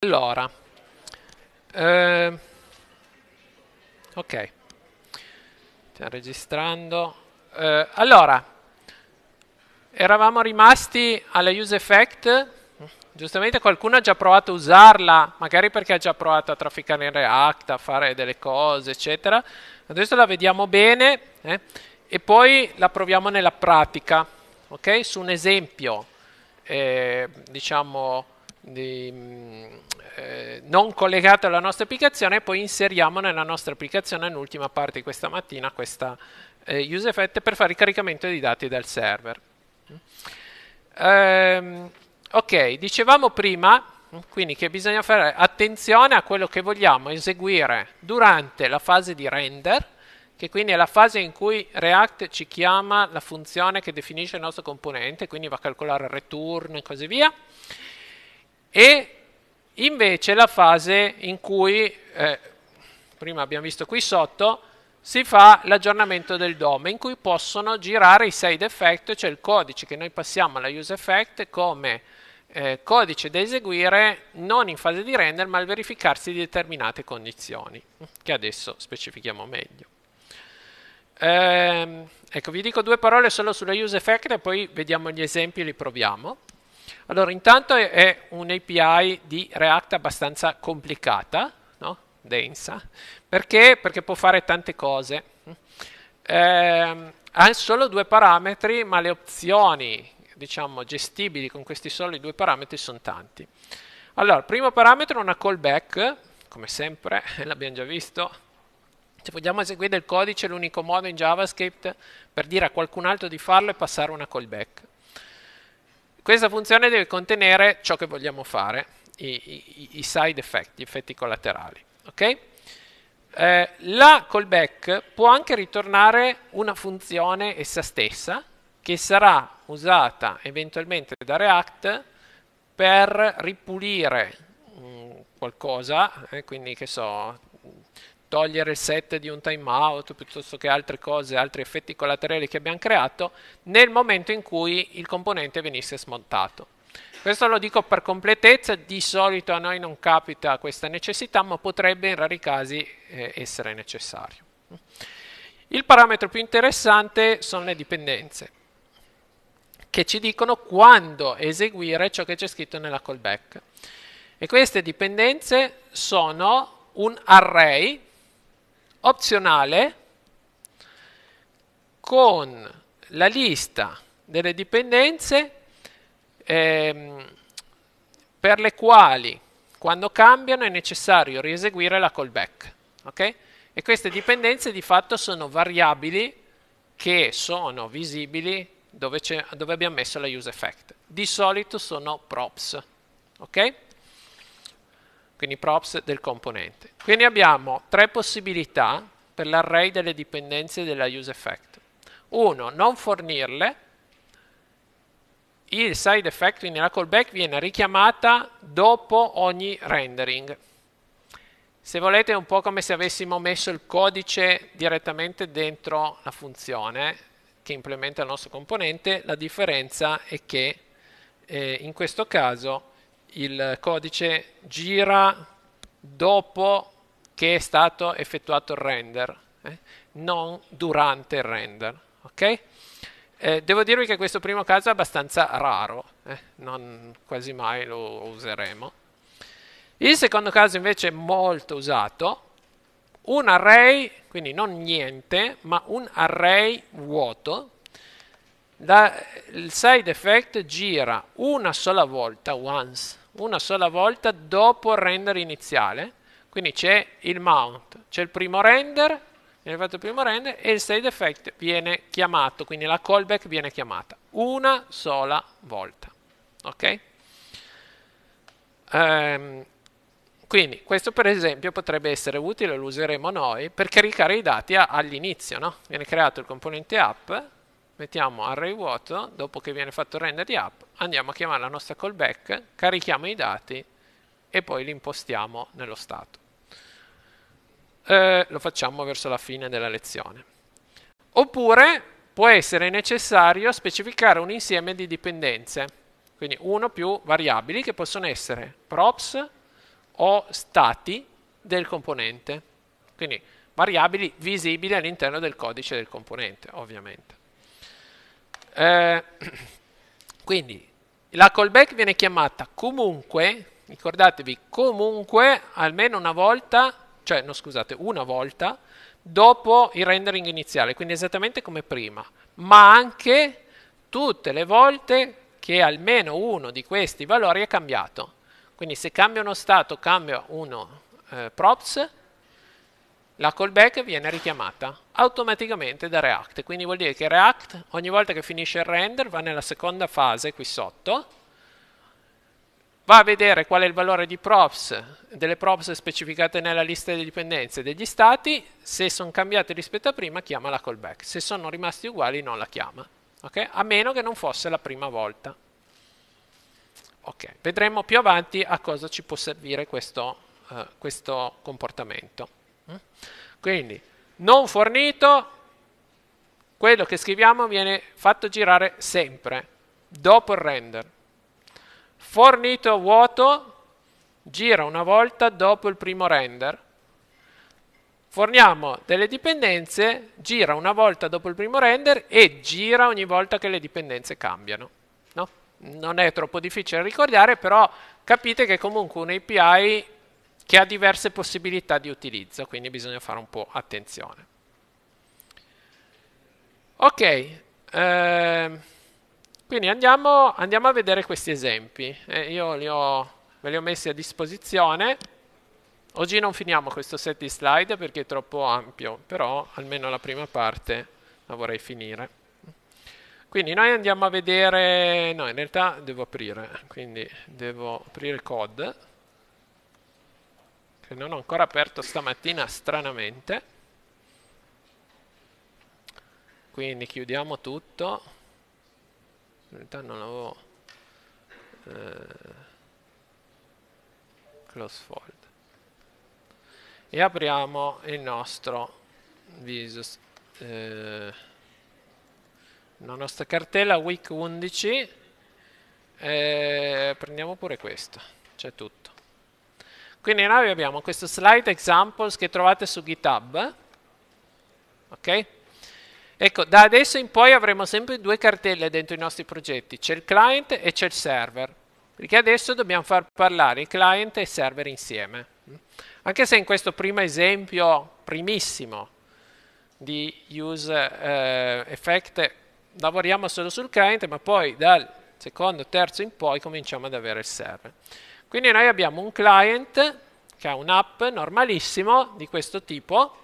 Allora, eh, ok, stiamo registrando. Eh, allora, eravamo rimasti alla use effect. Giustamente qualcuno ha già provato a usarla, magari perché ha già provato a trafficare in React, a fare delle cose, eccetera. Adesso la vediamo bene eh, e poi la proviamo nella pratica, ok? Su un esempio, eh, diciamo di, mm, eh, non collegato alla nostra applicazione e poi inseriamo nella nostra applicazione nell'ultima parte di questa mattina questa eh, use effect per fare il caricamento dei dati dal server. Ehm, ok, dicevamo prima quindi che bisogna fare attenzione a quello che vogliamo eseguire durante la fase di render, che quindi è la fase in cui React ci chiama la funzione che definisce il nostro componente, quindi va a calcolare il return e così via e invece la fase in cui, eh, prima abbiamo visto qui sotto, si fa l'aggiornamento del DOM in cui possono girare i side effect, cioè il codice che noi passiamo alla use effect come eh, codice da eseguire non in fase di render ma al verificarsi di determinate condizioni che adesso specifichiamo meglio. Ehm, ecco, vi dico due parole solo sulla use effect e poi vediamo gli esempi e li proviamo. Allora, intanto è, è un'API di React abbastanza complicata, no? densa, perché? perché può fare tante cose. Eh, ha solo due parametri, ma le opzioni diciamo, gestibili con questi soli due parametri sono tanti. Allora, primo parametro è una callback, come sempre, l'abbiamo già visto. Se vogliamo eseguire il codice, l'unico modo in JavaScript per dire a qualcun altro di farlo è passare una callback. Questa funzione deve contenere ciò che vogliamo fare, i, i, i side effect, gli effetti collaterali. Okay? Eh, la callback può anche ritornare una funzione essa stessa che sarà usata eventualmente da React per ripulire mh, mm, qualcosa, eh, quindi che so, togliere il set di un timeout piuttosto che altre cose, altri effetti collaterali che abbiamo creato nel momento in cui il componente venisse smontato. Questo lo dico per completezza, di solito a noi non capita questa necessità, ma potrebbe in rari casi eh, essere necessario. Il parametro più interessante sono le dipendenze, che ci dicono quando eseguire ciò che c'è scritto nella callback. E queste dipendenze sono un array opzionale con la lista delle dipendenze ehm, per le quali quando cambiano è necessario rieseguire la callback. Okay? E queste dipendenze di fatto sono variabili che sono visibili dove, dove abbiamo messo la useEffect. Di solito sono props. Okay? quindi props del componente. Quindi abbiamo tre possibilità per l'array delle dipendenze della useEffect. Uno, non fornirle, il side effect, quindi la callback, viene richiamata dopo ogni rendering. Se volete è un po' come se avessimo messo il codice direttamente dentro la funzione che implementa il nostro componente, la differenza è che eh, in questo caso il codice gira dopo che è stato effettuato il render, eh? non durante il render. Okay? Eh, devo dirvi che questo primo caso è abbastanza raro, eh? non quasi mai lo useremo. Il secondo caso invece è molto usato, un array, quindi non niente, ma un array vuoto. Da, il side effect gira una sola volta, once, una sola volta dopo il render iniziale, quindi c'è il mount, c'è il primo render, viene fatto il primo render e il state effect viene chiamato, quindi la callback viene chiamata una sola volta. Ok? Um, quindi questo per esempio potrebbe essere utile, lo useremo noi, per caricare i dati all'inizio, no? Viene creato il componente app mettiamo array vuoto, dopo che viene fatto il render di app, andiamo a chiamare la nostra callback, carichiamo i dati e poi li impostiamo nello stato. Eh, lo facciamo verso la fine della lezione. Oppure può essere necessario specificare un insieme di dipendenze, quindi uno o più variabili che possono essere props o stati del componente, quindi variabili visibili all'interno del codice del componente, ovviamente. Eh, quindi la callback viene chiamata comunque, ricordatevi, comunque almeno una volta, cioè no scusate, una volta dopo il rendering iniziale, quindi esattamente come prima, ma anche tutte le volte che almeno uno di questi valori è cambiato. Quindi se cambia uno stato, cambia uno eh, props, la callback viene richiamata automaticamente da React, quindi vuol dire che React ogni volta che finisce il render va nella seconda fase qui sotto, va a vedere qual è il valore di props, delle props specificate nella lista di dipendenze degli stati, se sono cambiate rispetto a prima chiama la callback, se sono rimasti uguali non la chiama, okay? a meno che non fosse la prima volta. Okay. Vedremo più avanti a cosa ci può servire questo, uh, questo comportamento. Quindi non fornito, quello che scriviamo viene fatto girare sempre, dopo il render. Fornito vuoto gira una volta dopo il primo render. Forniamo delle dipendenze, gira una volta dopo il primo render e gira ogni volta che le dipendenze cambiano. No? Non è troppo difficile ricordare, però capite che comunque un API che ha diverse possibilità di utilizzo, quindi bisogna fare un po' attenzione. Ok, eh, quindi andiamo, andiamo, a vedere questi esempi. Eh, io li ho, ve li ho messi a disposizione. Oggi non finiamo questo set di slide perché è troppo ampio, però almeno la prima parte la vorrei finire. Quindi noi andiamo a vedere, no in realtà devo aprire, quindi devo aprire il code che non ho ancora aperto stamattina stranamente. Quindi chiudiamo tutto. In realtà non l'avevo... Eh, close fold. E apriamo il nostro Visus. Eh, la nostra cartella week 11. Eh, prendiamo pure questo. C'è tutto. Quindi noi abbiamo questo slide examples che trovate su GitHub. Ok? Ecco, da adesso in poi avremo sempre due cartelle dentro i nostri progetti, c'è il client e c'è il server, perché adesso dobbiamo far parlare il client e il server insieme. Anche se in questo primo esempio, primissimo, di use eh, effect lavoriamo solo sul client, ma poi dal secondo, terzo in poi cominciamo ad avere il server. Quindi noi abbiamo un client che ha un'app normalissimo di questo tipo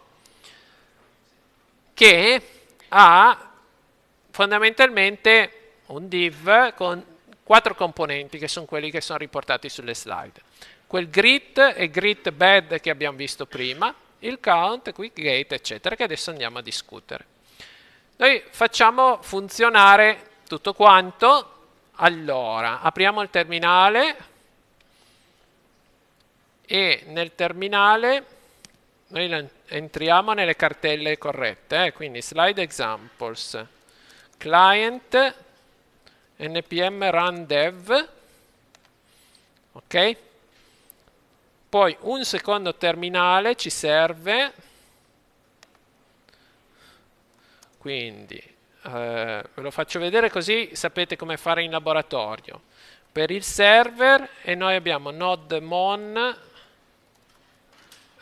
che ha fondamentalmente un div con quattro componenti che sono quelli che sono riportati sulle slide. Quel grid e grid bad che abbiamo visto prima, il count, quick gate, eccetera, che adesso andiamo a discutere. Noi facciamo funzionare tutto quanto. Allora, apriamo il terminale, e nel terminale noi entriamo nelle cartelle corrette, eh? quindi slide examples, client, npm run dev, ok? Poi un secondo terminale ci serve, quindi eh, ve lo faccio vedere così sapete come fare in laboratorio. Per il server e noi abbiamo node mon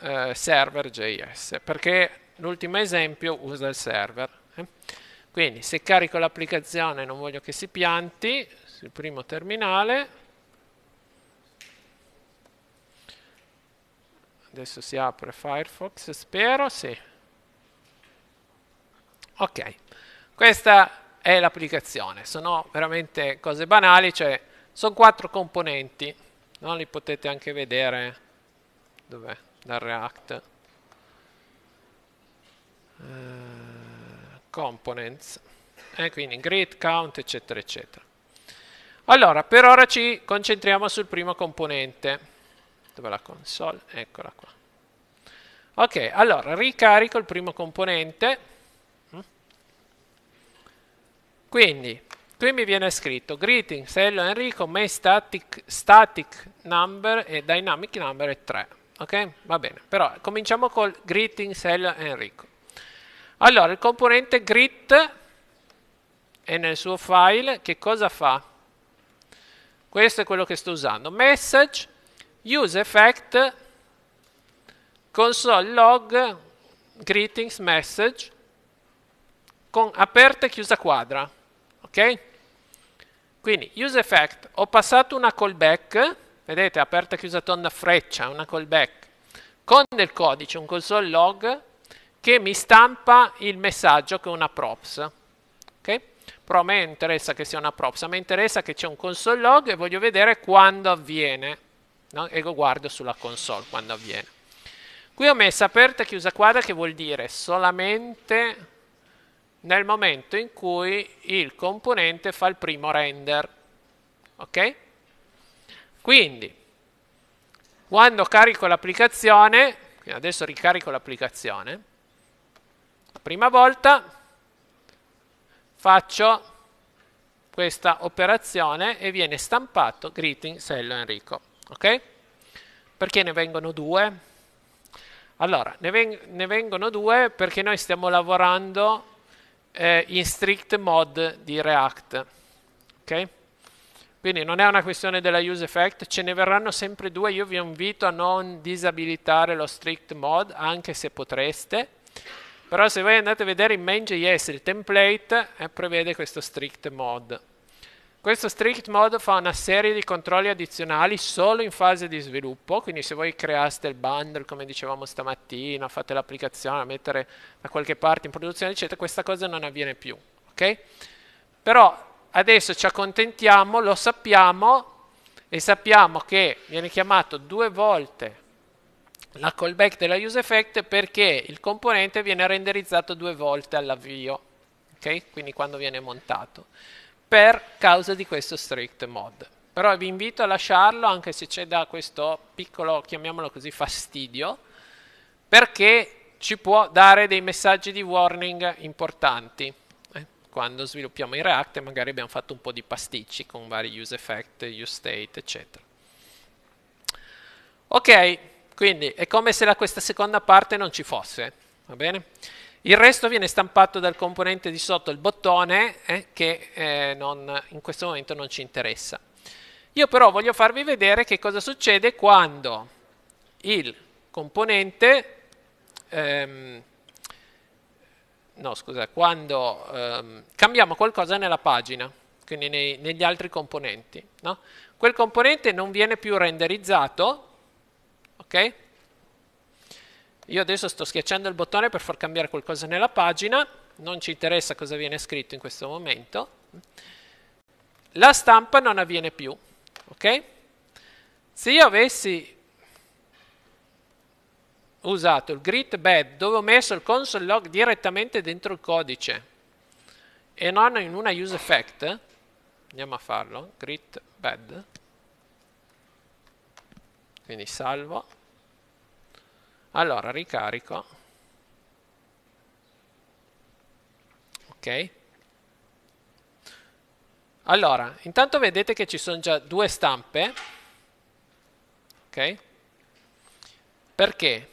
eh, server JS, perché l'ultimo esempio usa il server. Eh? Quindi se carico l'applicazione non voglio che si pianti, sul primo terminale, adesso si apre Firefox, spero, sì. Ok, questa è l'applicazione, sono veramente cose banali, cioè sono quattro componenti, non li potete anche vedere dov'è dal React. Uh, components. E eh, quindi grid, count, eccetera, eccetera. Allora, per ora ci concentriamo sul primo componente. Dove la console? Eccola qua. Ok, allora, ricarico il primo componente. Mm. Quindi, qui mi viene scritto greetings, hello Enrico, my static, static number e dynamic number è 3 ok? Va bene, però cominciamo col grit in cell Enrico. Allora, il componente grit è nel suo file, che cosa fa? Questo è quello che sto usando. Message, use effect, console log, greetings message, con aperta e chiusa quadra, ok? Quindi, use effect, ho passato una callback, Vedete, aperta, chiusa, tonda freccia, una callback. Con del codice, un console log che mi stampa il messaggio che è una props. Okay? Però a me interessa che sia una props, a me interessa che c'è un console log e voglio vedere quando avviene. No? E lo guardo sulla console quando avviene. Qui ho messo aperta, chiusa, quadra che vuol dire solamente nel momento in cui il componente fa il primo render. Ok? Quindi, quando carico l'applicazione, adesso ricarico l'applicazione, la prima volta faccio questa operazione e viene stampato greeting Sello Enrico, ok? Perché ne vengono due? Allora, ne, veng ne vengono due perché noi stiamo lavorando eh, in strict mode di React, ok? Quindi non è una questione della use effect, ce ne verranno sempre due, io vi invito a non disabilitare lo strict mod, anche se potreste, però se voi andate a vedere in main.js il template eh, prevede questo strict mod. Questo strict mod fa una serie di controlli addizionali solo in fase di sviluppo, quindi se voi creaste il bundle come dicevamo stamattina, fate l'applicazione, la mettere da qualche parte in produzione, eccetera, questa cosa non avviene più. Okay? Però Adesso ci accontentiamo, lo sappiamo e sappiamo che viene chiamato due volte la callback della use effect perché il componente viene renderizzato due volte all'avvio, okay? quindi quando viene montato, per causa di questo strict mod. Però vi invito a lasciarlo anche se c'è da questo piccolo, chiamiamolo così, fastidio, perché ci può dare dei messaggi di warning importanti quando sviluppiamo in React magari abbiamo fatto un po' di pasticci con vari use effect, use state, eccetera. Ok, quindi è come se la, questa seconda parte non ci fosse, va bene? Il resto viene stampato dal componente di sotto, il bottone, eh, che eh, non, in questo momento non ci interessa. Io però voglio farvi vedere che cosa succede quando il componente ehm, no scusa, quando ehm, cambiamo qualcosa nella pagina, quindi nei, negli altri componenti. No? Quel componente non viene più renderizzato, ok? Io adesso sto schiacciando il bottone per far cambiare qualcosa nella pagina, non ci interessa cosa viene scritto in questo momento. La stampa non avviene più, ok? Se io avessi usato il grid bed dove ho messo il console log direttamente dentro il codice e non in una use effect, andiamo a farlo, grid bed, quindi salvo, allora ricarico, ok? Allora, intanto vedete che ci sono già due stampe, ok? Perché?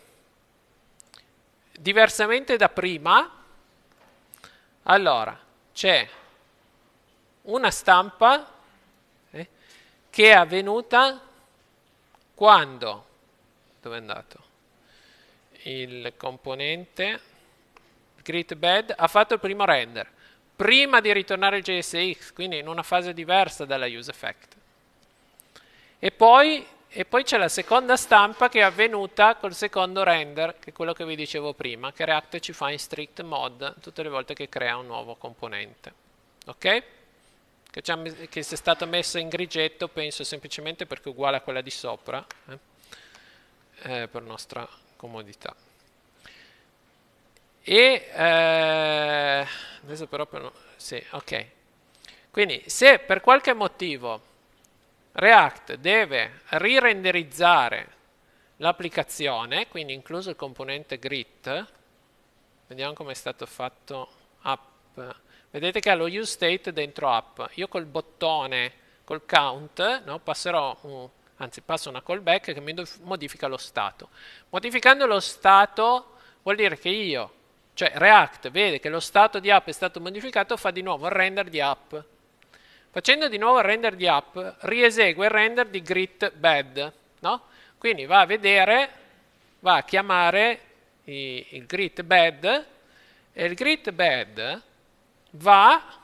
diversamente da prima, allora c'è una stampa eh, che è avvenuta quando, dove è andato? Il componente grid bed ha fatto il primo render, prima di ritornare il JSX, quindi in una fase diversa dalla use effect. E poi e poi c'è la seconda stampa che è avvenuta col secondo render, che è quello che vi dicevo prima, che React ci fa in strict mode tutte le volte che crea un nuovo componente. Ok? Che, che è stato messo in grigetto penso semplicemente perché è uguale a quella di sopra, eh? Eh, per nostra comodità. E eh, adesso però per sì, ok. Quindi se per qualche motivo React deve rirenderizzare l'applicazione, quindi incluso il componente grid, vediamo come è stato fatto app, vedete che ha lo use state dentro app, io col bottone, col count, no, passerò un, anzi passo una callback che mi modifica lo stato. Modificando lo stato vuol dire che io, cioè React, vede che lo stato di app è stato modificato, fa di nuovo il render di app, Facendo di nuovo il render di app, riesegue il render di grid bad, no? Quindi va a vedere, va a chiamare i, il grid bad e il grid bad va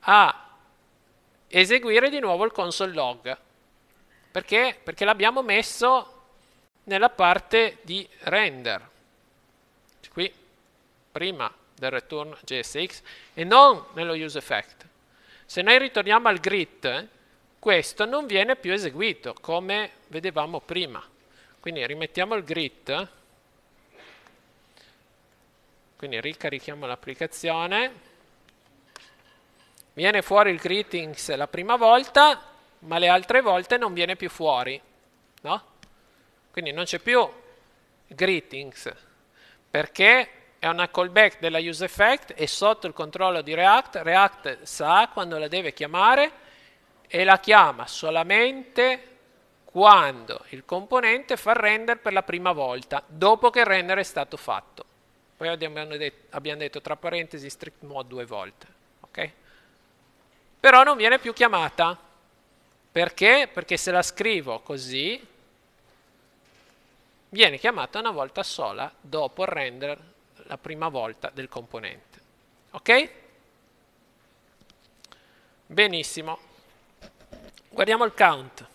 a eseguire di nuovo il console log. Perché? Perché l'abbiamo messo nella parte di render. Qui, prima del return JSX e non nello use effect. Se noi ritorniamo al grid, questo non viene più eseguito, come vedevamo prima. Quindi rimettiamo il grid, quindi ricarichiamo l'applicazione, viene fuori il greetings la prima volta, ma le altre volte non viene più fuori, no? Quindi non c'è più greetings, perché è una callback della useEffect, è sotto il controllo di React, React sa quando la deve chiamare e la chiama solamente quando il componente fa render per la prima volta, dopo che il render è stato fatto. Poi abbiamo detto, abbiamo detto tra parentesi strict mode due volte, ok? Però non viene più chiamata. Perché? Perché se la scrivo così, viene chiamata una volta sola dopo il render la prima volta del componente. Ok? Benissimo. Guardiamo il count.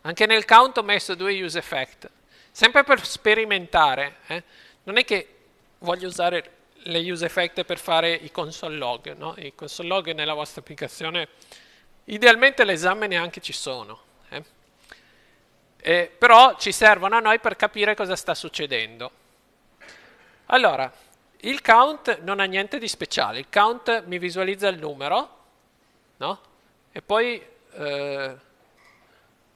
Anche nel count ho messo due use effect. Sempre per sperimentare. Eh? Non è che voglio usare le use effect per fare i console log. No? I console log nella vostra applicazione idealmente l'esame neanche ci sono. Eh? Eh, però ci servono a noi per capire cosa sta succedendo. Allora, il count non ha niente di speciale, il count mi visualizza il numero, no? E poi, eh,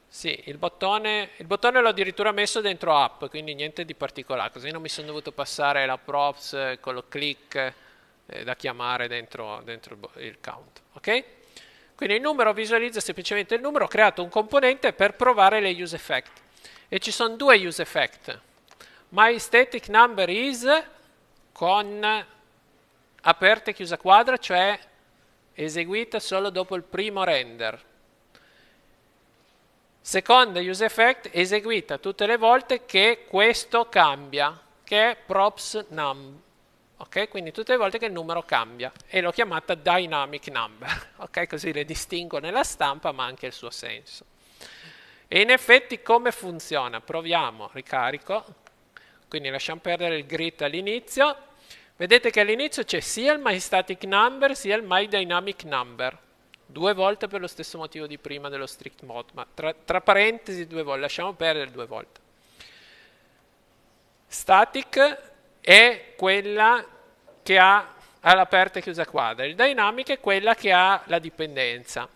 sì, il bottone, il bottone l'ho addirittura messo dentro app, quindi niente di particolare, così non mi sono dovuto passare la props con lo click eh, da chiamare dentro, dentro il, count, ok? Quindi il numero visualizza semplicemente il numero, ho creato un componente per provare le use effect. E ci sono due use effect, my static number is con aperta e chiusa quadra, cioè eseguita solo dopo il primo render. Seconda use effect eseguita tutte le volte che questo cambia, che è props num. Ok? Quindi tutte le volte che il numero cambia e l'ho chiamata dynamic number. Ok? Così le distingo nella stampa, ma anche il suo senso. E in effetti come funziona? Proviamo, ricarico. Quindi lasciamo perdere il grid all'inizio. Vedete che all'inizio c'è sia il my static number sia il my dynamic number. Due volte per lo stesso motivo di prima dello strict mode, ma tra, tra parentesi due volte, lasciamo perdere due volte. Static è quella che ha l'aperta e chiusa quadra, il dynamic è quella che ha la dipendenza.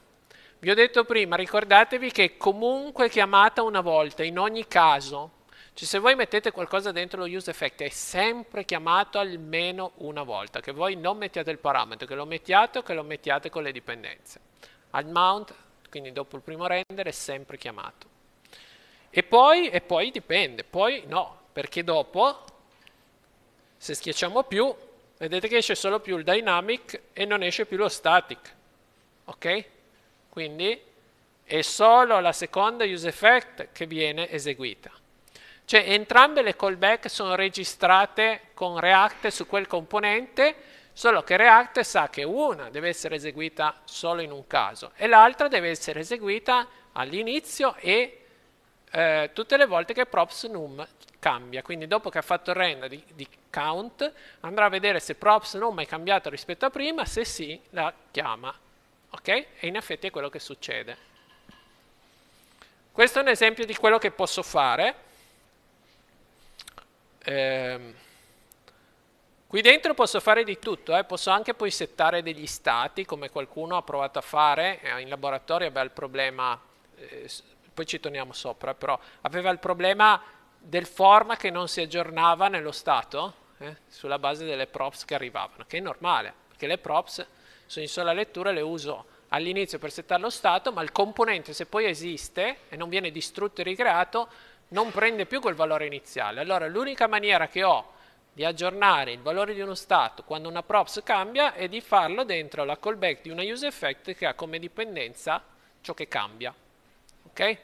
Vi ho detto prima, ricordatevi che è comunque chiamata una volta, in ogni caso, cioè se voi mettete qualcosa dentro lo use effect è sempre chiamato almeno una volta, che voi non mettiate il parametro, che lo mettiate o che lo mettiate con le dipendenze. Al mount, quindi dopo il primo render, è sempre chiamato. E poi, e poi dipende, poi no, perché dopo, se schiacciamo più, vedete che esce solo più il dynamic e non esce più lo static. Ok? Quindi è solo la seconda use effect che viene eseguita. Cioè entrambe le callback sono registrate con React su quel componente, solo che React sa che una deve essere eseguita solo in un caso e l'altra deve essere eseguita all'inizio e eh, tutte le volte che props num cambia. Quindi dopo che ha fatto il render di, di count andrà a vedere se props num è cambiato rispetto a prima, se sì la chiama. Ok? E in effetti è quello che succede. Questo è un esempio di quello che posso fare eh, qui dentro posso fare di tutto, eh. posso anche poi settare degli stati come qualcuno ha provato a fare eh, in laboratorio, aveva il problema, eh, poi ci torniamo sopra, però aveva il problema del form che non si aggiornava nello stato eh, sulla base delle props che arrivavano, che è normale, perché le props sono in sola lettura, e le uso all'inizio per settare lo stato, ma il componente se poi esiste e non viene distrutto e ricreato non prende più quel valore iniziale. Allora l'unica maniera che ho di aggiornare il valore di uno stato quando una props cambia è di farlo dentro la callback di una use effect che ha come dipendenza ciò che cambia. Ok?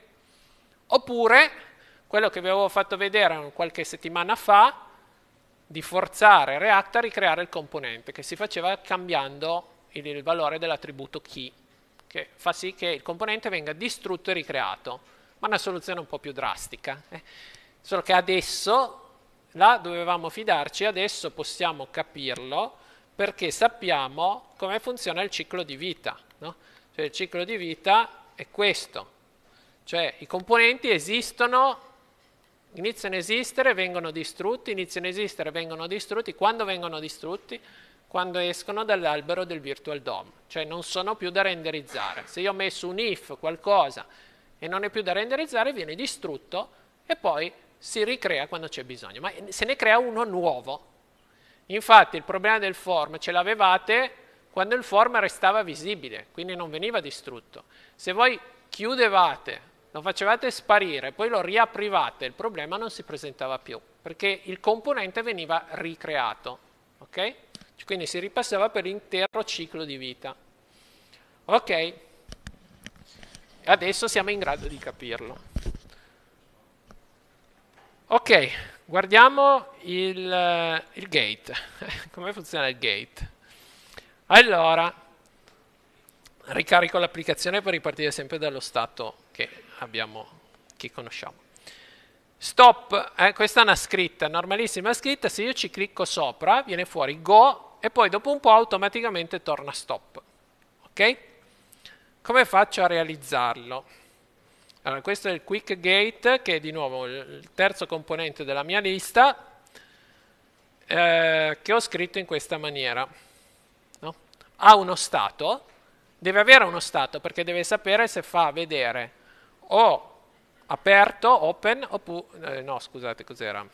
Oppure quello che vi avevo fatto vedere qualche settimana fa di forzare React a ricreare il componente che si faceva cambiando il, il valore dell'attributo key che fa sì che il componente venga distrutto e ricreato ma una soluzione un po' più drastica. Eh. Solo che adesso, là dovevamo fidarci, adesso possiamo capirlo perché sappiamo come funziona il ciclo di vita. No? Cioè il ciclo di vita è questo, cioè i componenti esistono, iniziano a esistere, vengono distrutti, iniziano a esistere, vengono distrutti, quando vengono distrutti? Quando escono dall'albero del virtual DOM, cioè non sono più da renderizzare. Se io ho messo un if, qualcosa, e non è più da renderizzare, viene distrutto e poi si ricrea quando c'è bisogno, ma se ne crea uno nuovo. Infatti il problema del form ce l'avevate quando il form restava visibile, quindi non veniva distrutto. Se voi chiudevate, lo facevate sparire, poi lo riaprivate, il problema non si presentava più, perché il componente veniva ricreato, okay? Quindi si ripassava per l'intero ciclo di vita. Okay. Adesso siamo in grado di capirlo. Ok, guardiamo il, eh, il gate. Come funziona il gate? Allora, ricarico l'applicazione per ripartire sempre dallo stato che, abbiamo, che conosciamo. Stop, eh, questa è una scritta, normalissima scritta, se io ci clicco sopra viene fuori go e poi dopo un po' automaticamente torna stop. Ok? Come faccio a realizzarlo? Allora, questo è il quick gate, che è di nuovo il terzo componente della mia lista, eh, che ho scritto in questa maniera. No? Ha uno stato, deve avere uno stato, perché deve sapere se fa vedere o aperto, open, oppure, eh, no scusate cos'era,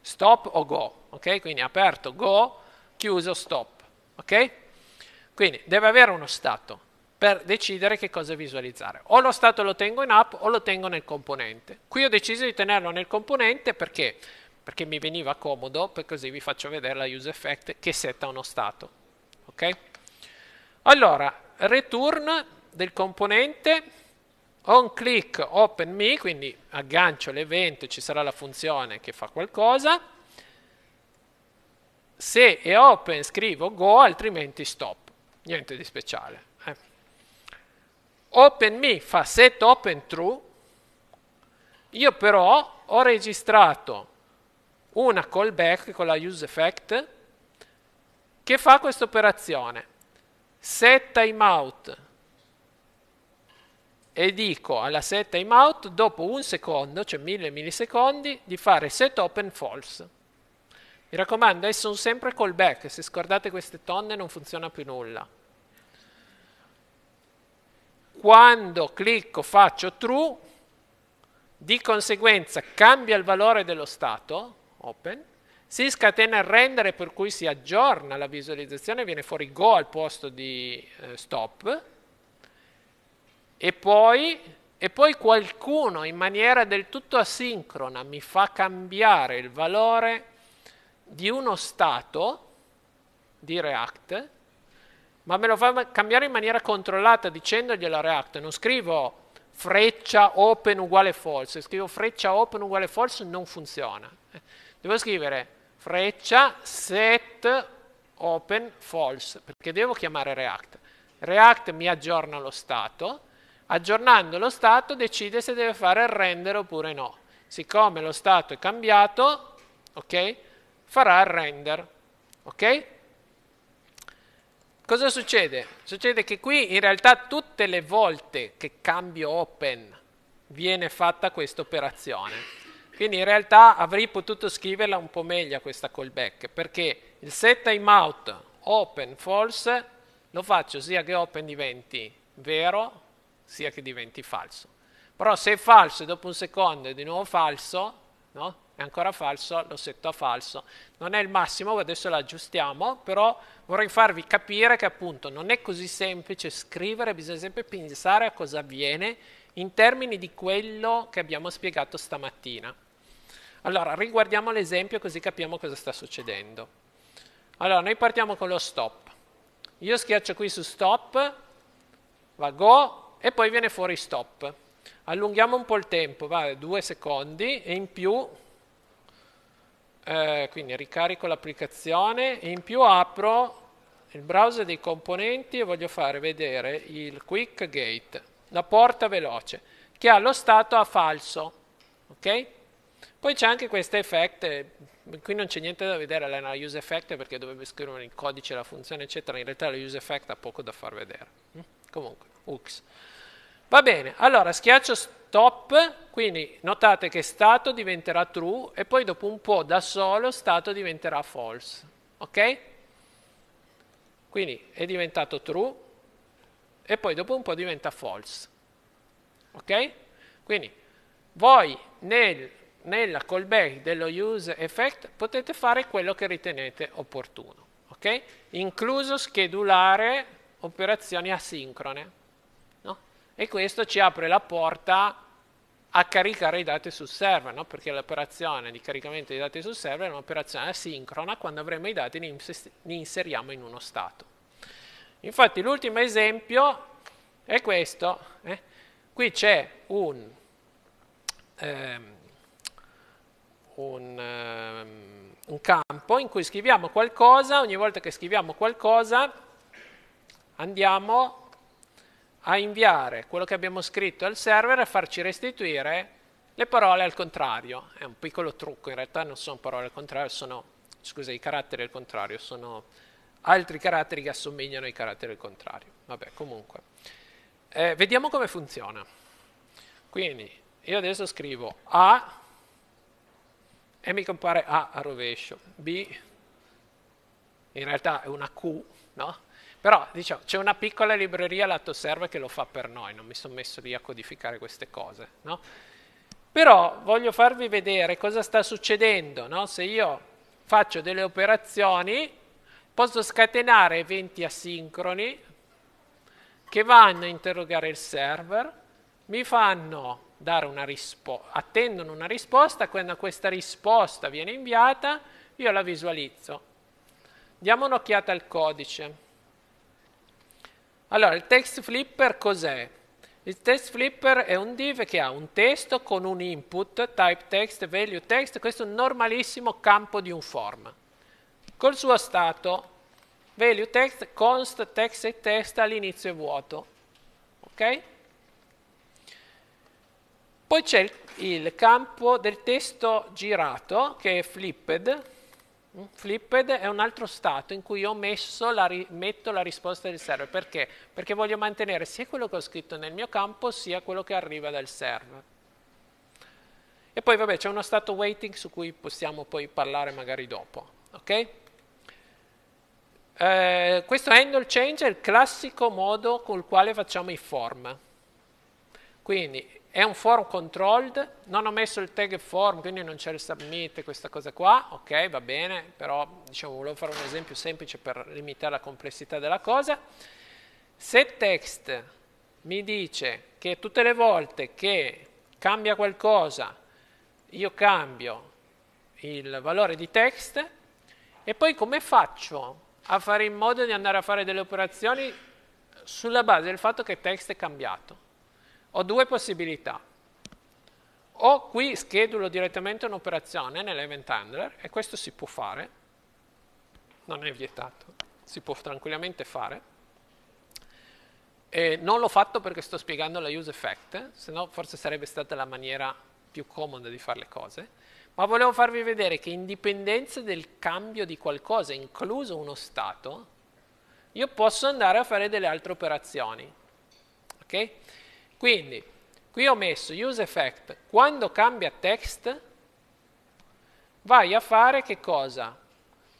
stop o go, ok? Quindi aperto, go, chiuso, stop, ok? Quindi deve avere uno stato per decidere che cosa visualizzare. O lo stato lo tengo in app o lo tengo nel componente. Qui ho deciso di tenerlo nel componente perché, perché mi veniva comodo, così vi faccio vedere la use effect che setta uno stato. Okay? Allora, return del componente on click open me, quindi aggancio l'evento, ci sarà la funzione che fa qualcosa. Se è open scrivo go, altrimenti stop niente di speciale. Eh. OpenMe fa set open true, io però ho registrato una callback con la use effect che fa questa operazione. Set timeout e dico alla set timeout dopo un secondo, cioè mille millisecondi, di fare set open false. Mi raccomando, è eh, sono sempre callback, se scordate queste tonne non funziona più nulla. Quando clicco faccio true, di conseguenza cambia il valore dello stato, open, si scatena il rendere per cui si aggiorna la visualizzazione, viene fuori go al posto di eh, stop, e poi, e poi, qualcuno in maniera del tutto asincrona mi fa cambiare il valore di uno stato di React, ma me lo fa cambiare in maniera controllata dicendoglielo a React. Non scrivo freccia open uguale false, scrivo freccia open uguale false, non funziona. Devo scrivere freccia set open false, perché devo chiamare React. React mi aggiorna lo stato, aggiornando lo stato decide se deve fare il render oppure no. Siccome lo stato è cambiato, ok? farà il render. Ok? Cosa succede? Succede che qui in realtà tutte le volte che cambio open viene fatta questa operazione. Quindi in realtà avrei potuto scriverla un po' meglio questa callback, perché il set timeout open false lo faccio sia che open diventi vero, sia che diventi falso. Però se è falso e dopo un secondo è di nuovo falso, no? è ancora falso, lo setto a falso. Non è il massimo, adesso lo aggiustiamo, però vorrei farvi capire che appunto non è così semplice scrivere, bisogna sempre pensare a cosa avviene in termini di quello che abbiamo spiegato stamattina. Allora, riguardiamo l'esempio così capiamo cosa sta succedendo. Allora, noi partiamo con lo stop. Io schiaccio qui su stop, va go e poi viene fuori stop. Allunghiamo un po' il tempo, va 2 secondi e in più eh, quindi ricarico l'applicazione e in più apro il browser dei componenti e voglio fare vedere il quick gate, la porta veloce, che ha lo stato a falso. Okay? Poi c'è anche questa effect, eh, qui non c'è niente da vedere la use effect perché dovrebbe scrivere il codice, la funzione eccetera, in realtà la use effect ha poco da far vedere. Mm? Comunque, UX. Va bene, allora schiaccio top, quindi notate che stato diventerà true e poi dopo un po' da solo stato diventerà false, ok? Quindi è diventato true e poi dopo un po' diventa false, ok? Quindi voi nel, nella callback dello use effect potete fare quello che ritenete opportuno, ok? Incluso schedulare operazioni asincrone e questo ci apre la porta a caricare i dati sul server, no? perché l'operazione di caricamento dei dati sul server è un'operazione asincrona, quando avremo i dati li inseriamo in uno stato. Infatti l'ultimo esempio è questo, eh? qui c'è un, ehm, un, ehm, un campo in cui scriviamo qualcosa, ogni volta che scriviamo qualcosa andiamo a inviare quello che abbiamo scritto al server e a farci restituire le parole al contrario. È un piccolo trucco, in realtà non sono parole al contrario, sono, scusa, i caratteri al contrario, sono altri caratteri che assomigliano ai caratteri al contrario. Vabbè, comunque. Eh, vediamo come funziona. Quindi, io adesso scrivo A e mi compare A a rovescio, B, in realtà è una Q, no? Però diciamo, c'è una piccola libreria lato server che lo fa per noi, non mi sono messo lì a codificare queste cose. No? Però voglio farvi vedere cosa sta succedendo. No? Se io faccio delle operazioni, posso scatenare eventi asincroni che vanno a interrogare il server, mi fanno dare una risposta, attendono una risposta, quando questa risposta viene inviata io la visualizzo. Diamo un'occhiata al codice. Allora, il text flipper cos'è? Il text flipper è un div che ha un testo con un input, type text, value text, questo è un normalissimo campo di un form. Col suo stato, value text, const text e test all'inizio è vuoto. Ok? Poi c'è il campo del testo girato, che è flipped, Mm, Flipped è un altro stato in cui io la metto la risposta del server. Perché? Perché voglio mantenere sia quello che ho scritto nel mio campo sia quello che arriva dal server. E poi vabbè c'è uno stato waiting su cui possiamo poi parlare magari dopo. Okay? Eh, questo handle change è il classico modo col quale facciamo i form. Quindi è un form controlled, non ho messo il tag form, quindi non c'è il submit, questa cosa qua, ok, va bene, però diciamo, volevo fare un esempio semplice per limitare la complessità della cosa. Se text mi dice che tutte le volte che cambia qualcosa, io cambio il valore di text e poi come faccio a fare in modo di andare a fare delle operazioni sulla base del fatto che text è cambiato? Ho due possibilità. O qui schedulo direttamente un'operazione nell'event handler, e questo si può fare, non è vietato, si può tranquillamente fare. E non l'ho fatto perché sto spiegando la use effect, se no forse sarebbe stata la maniera più comoda di fare le cose, ma volevo farvi vedere che in dipendenza del cambio di qualcosa, incluso uno stato, io posso andare a fare delle altre operazioni. Okay? Quindi, qui ho messo useEffect, quando cambia text, vai a fare che cosa?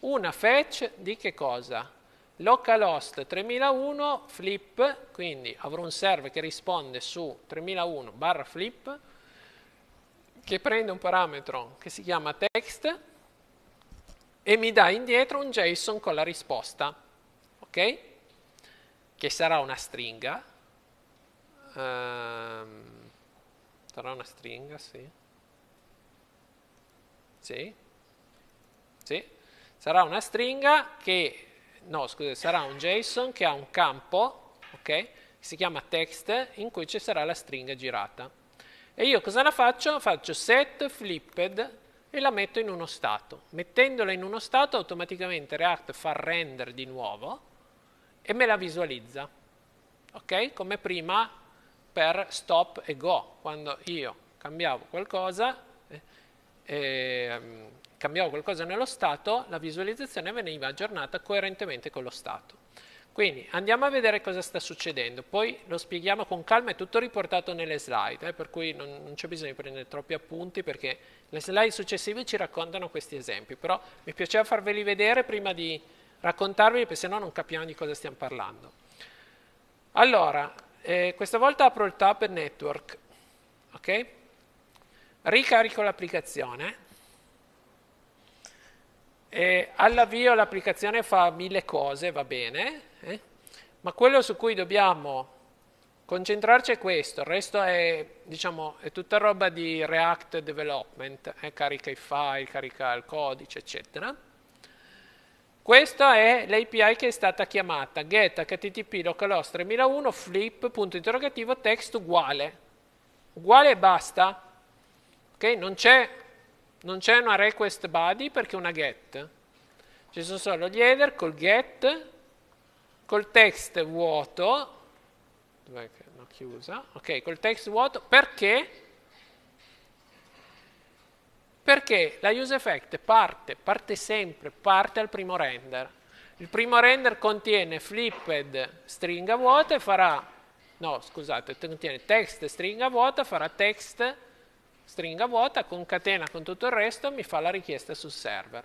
Una fetch di che cosa? localhost 3001 flip, quindi avrò un server che risponde su 3001 barra flip, che prende un parametro che si chiama text e mi dà indietro un JSON con la risposta, ok? Che sarà una stringa, Um, ehm, sarà una stringa, sì. Sì. Sì. Sarà una stringa che, no scusa, sarà un JSON che ha un campo, ok? Che si chiama text, in cui ci sarà la stringa girata. E io cosa la faccio? Faccio set flipped e la metto in uno stato. Mettendola in uno stato automaticamente React fa render di nuovo e me la visualizza. Ok? Come prima per stop e go, quando io cambiavo qualcosa, eh, ehm, cambiavo qualcosa nello stato, la visualizzazione veniva aggiornata coerentemente con lo stato. Quindi andiamo a vedere cosa sta succedendo, poi lo spieghiamo con calma, è tutto riportato nelle slide, eh, per cui non, non c'è bisogno di prendere troppi appunti perché le slide successive ci raccontano questi esempi, però mi piaceva farveli vedere prima di raccontarveli perché se no non capiamo di cosa stiamo parlando. Allora, eh, questa volta apro il tab network, ok? Ricarico l'applicazione all'avvio l'applicazione fa mille cose, va bene, eh? ma quello su cui dobbiamo concentrarci è questo, il resto è, diciamo, è tutta roba di React Development, eh? carica i file, carica il codice, eccetera. Questa è l'API che è stata chiamata get http localhost 3001 flip punto interrogativo text uguale. Uguale e basta. Ok? Non c'è, non c'è una request body perché è una get. Ci sono solo gli header col get, col text vuoto. Dov'è che l'ho chiusa? Ok, col text vuoto perché perché la use effect parte, parte sempre, parte al primo render. Il primo render contiene flipped stringa vuota e farà, no scusate, contiene text stringa vuota, farà text stringa vuota, concatena con tutto il resto, e mi fa la richiesta sul server.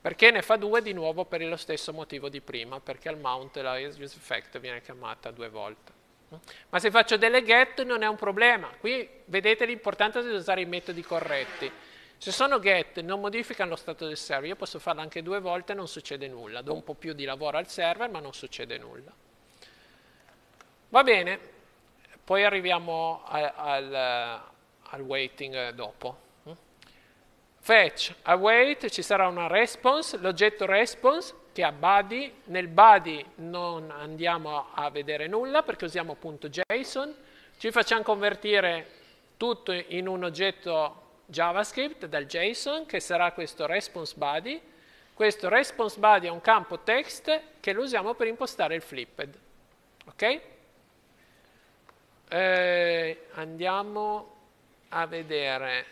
Perché ne fa due di nuovo per lo stesso motivo di prima, perché al mount la use effect viene chiamata due volte. Ma se faccio delle get non è un problema, qui vedete l'importanza di usare i metodi corretti. Se sono get non modificano lo stato del server, io posso farlo anche due volte e non succede nulla, do un po' più di lavoro al server ma non succede nulla. Va bene, poi arriviamo al, al, al waiting dopo. Fetch, await, ci sarà una response, l'oggetto response che ha body, nel body non andiamo a vedere nulla perché usiamo punto .json, ci facciamo convertire tutto in un oggetto JavaScript, dal JSON, che sarà questo response body. Questo response body è un campo text che lo usiamo per impostare il flipped. Ok? Eh, andiamo a vedere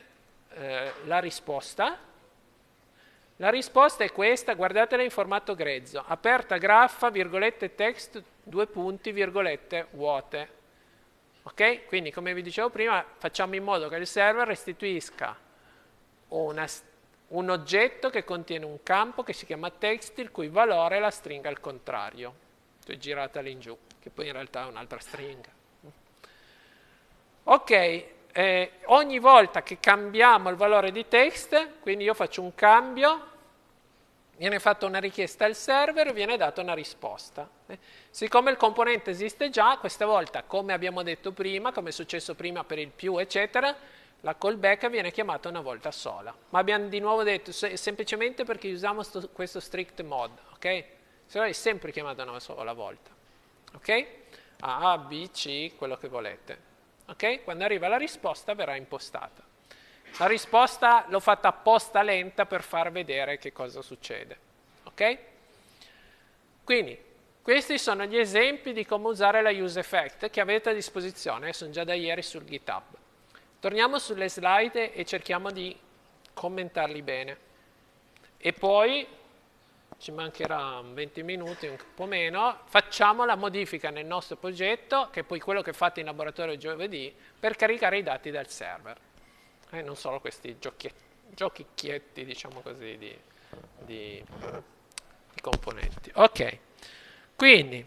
eh, la risposta. La risposta è questa, guardatela in formato grezzo, aperta graffa, virgolette text, due punti, virgolette vuote. Ok? Quindi come vi dicevo prima facciamo in modo che il server restituisca una, un oggetto che contiene un campo che si chiama text il cui valore è la stringa al contrario, cioè girata lì in giù, che poi in realtà è un'altra stringa. Ok, eh, ogni volta che cambiamo il valore di text, quindi io faccio un cambio Viene fatta una richiesta al server, e viene data una risposta. Eh, siccome il componente esiste già, questa volta, come abbiamo detto prima, come è successo prima per il più, eccetera, la callback viene chiamata una volta sola. Ma abbiamo di nuovo detto, se, semplicemente perché usiamo sto, questo strict mode, ok? Se no è sempre chiamata una sola volta, ok? A, B, C, quello che volete, ok? Quando arriva la risposta verrà impostata. La risposta l'ho fatta apposta lenta per far vedere che cosa succede. Ok? Quindi, questi sono gli esempi di come usare la use effect che avete a disposizione, sono già da ieri sul GitHub. Torniamo sulle slide e cerchiamo di commentarli bene. E poi ci mancherà 20 minuti, un po' meno, facciamo la modifica nel nostro progetto, che è poi quello che fate in laboratorio giovedì, per caricare i dati dal server e eh, non solo questi giochicchietti, diciamo così, di, di, di componenti. Ok, quindi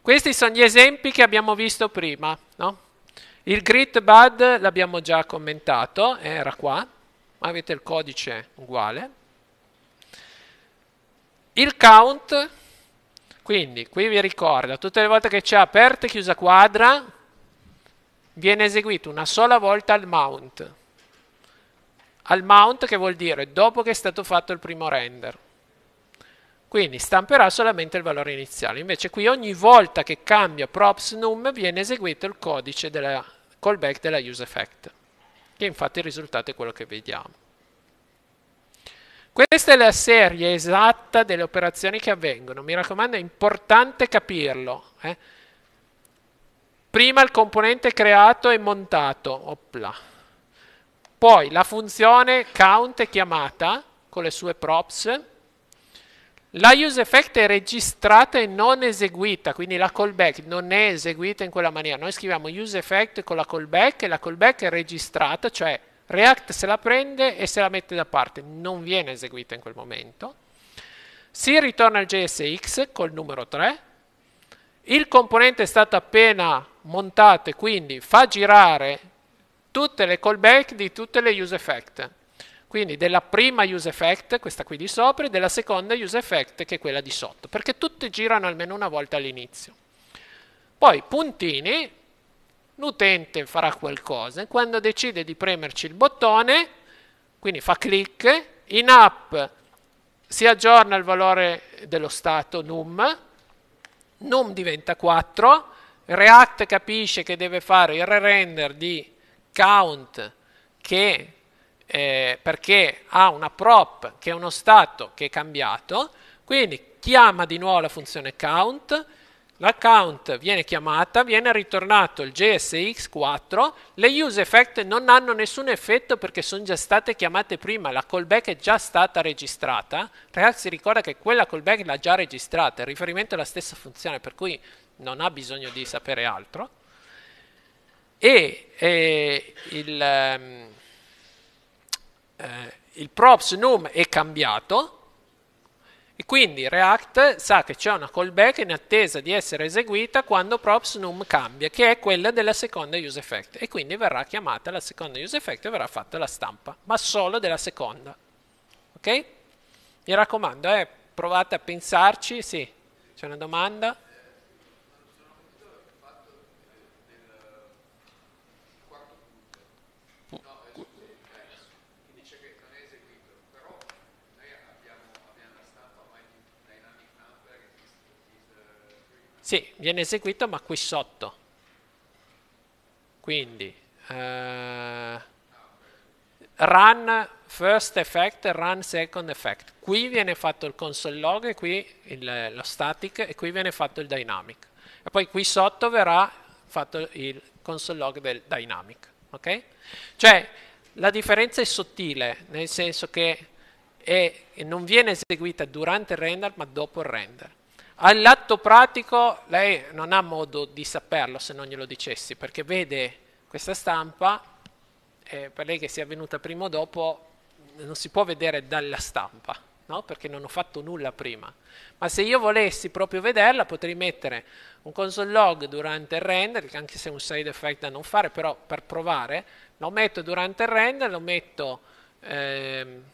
questi sono gli esempi che abbiamo visto prima, no? Il grid bud l'abbiamo già commentato, eh, era qua, avete il codice uguale. Il count, quindi qui vi ricordo, tutte le volte che c'è aperta e chiusa quadra, viene eseguito una sola volta il mount al mount che vuol dire dopo che è stato fatto il primo render. Quindi stamperà solamente il valore iniziale. Invece qui ogni volta che cambia props num viene eseguito il codice della callback della useEffect, che infatti il risultato è quello che vediamo. Questa è la serie esatta delle operazioni che avvengono. Mi raccomando, è importante capirlo. Eh? Prima il componente creato e montato. Oppla. Poi la funzione count è chiamata con le sue props. La use effect è registrata e non eseguita, quindi la callback non è eseguita in quella maniera. Noi scriviamo use effect con la callback e la callback è registrata, cioè React se la prende e se la mette da parte, non viene eseguita in quel momento. Si ritorna al JSX col numero 3. Il componente è stato appena montato e quindi fa girare tutte le callback di tutte le use effect. Quindi della prima use effect, questa qui di sopra, e della seconda use effect, che è quella di sotto, perché tutte girano almeno una volta all'inizio. Poi puntini, l'utente farà qualcosa, quando decide di premerci il bottone, quindi fa clic, in app si aggiorna il valore dello stato num, num diventa 4, React capisce che deve fare il re-render di count che, eh, perché ha una prop che è uno stato che è cambiato, quindi chiama di nuovo la funzione count, la count viene chiamata, viene ritornato il JSX4, le use effect non hanno nessun effetto perché sono già state chiamate prima, la callback è già stata registrata, ragazzi ricorda che quella callback l'ha già registrata, il riferimento è la stessa funzione per cui non ha bisogno di sapere altro e eh, il, ehm, eh, il props num è cambiato e quindi React sa che c'è una callback in attesa di essere eseguita quando props num cambia, che è quella della seconda use effect. E quindi verrà chiamata la seconda use effect e verrà fatta la stampa, ma solo della seconda. Ok? Mi raccomando, eh, provate a pensarci. Sì, c'è una domanda? Sì, viene eseguito ma qui sotto. Quindi uh, run first effect, run second effect. Qui viene fatto il console log e qui il, lo static e qui viene fatto il dynamic. E poi qui sotto verrà fatto il console log del dynamic. Ok? Cioè la differenza è sottile, nel senso che è, non viene eseguita durante il render ma dopo il render. All'atto pratico lei non ha modo di saperlo se non glielo dicessi, perché vede questa stampa, eh, per lei che sia venuta prima o dopo, non si può vedere dalla stampa, no? perché non ho fatto nulla prima. Ma se io volessi proprio vederla, potrei mettere un console log durante il render, anche se è un side effect da non fare, però per provare, lo metto durante il render, lo metto... Ehm,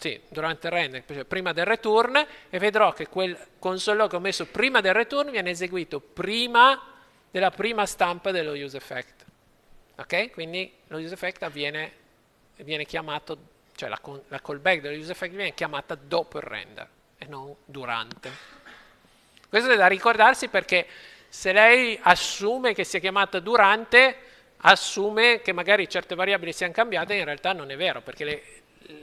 sì, durante il render, cioè prima del return, e vedrò che quel console log che ho messo prima del return viene eseguito prima della prima stampa dello use effect. Ok? Quindi lo use effect avviene, viene chiamato, cioè la, la callback dello use effect viene chiamata dopo il render e non durante. Questo è da ricordarsi perché se lei assume che sia chiamata durante, assume che magari certe variabili siano cambiate, in realtà non è vero, perché le,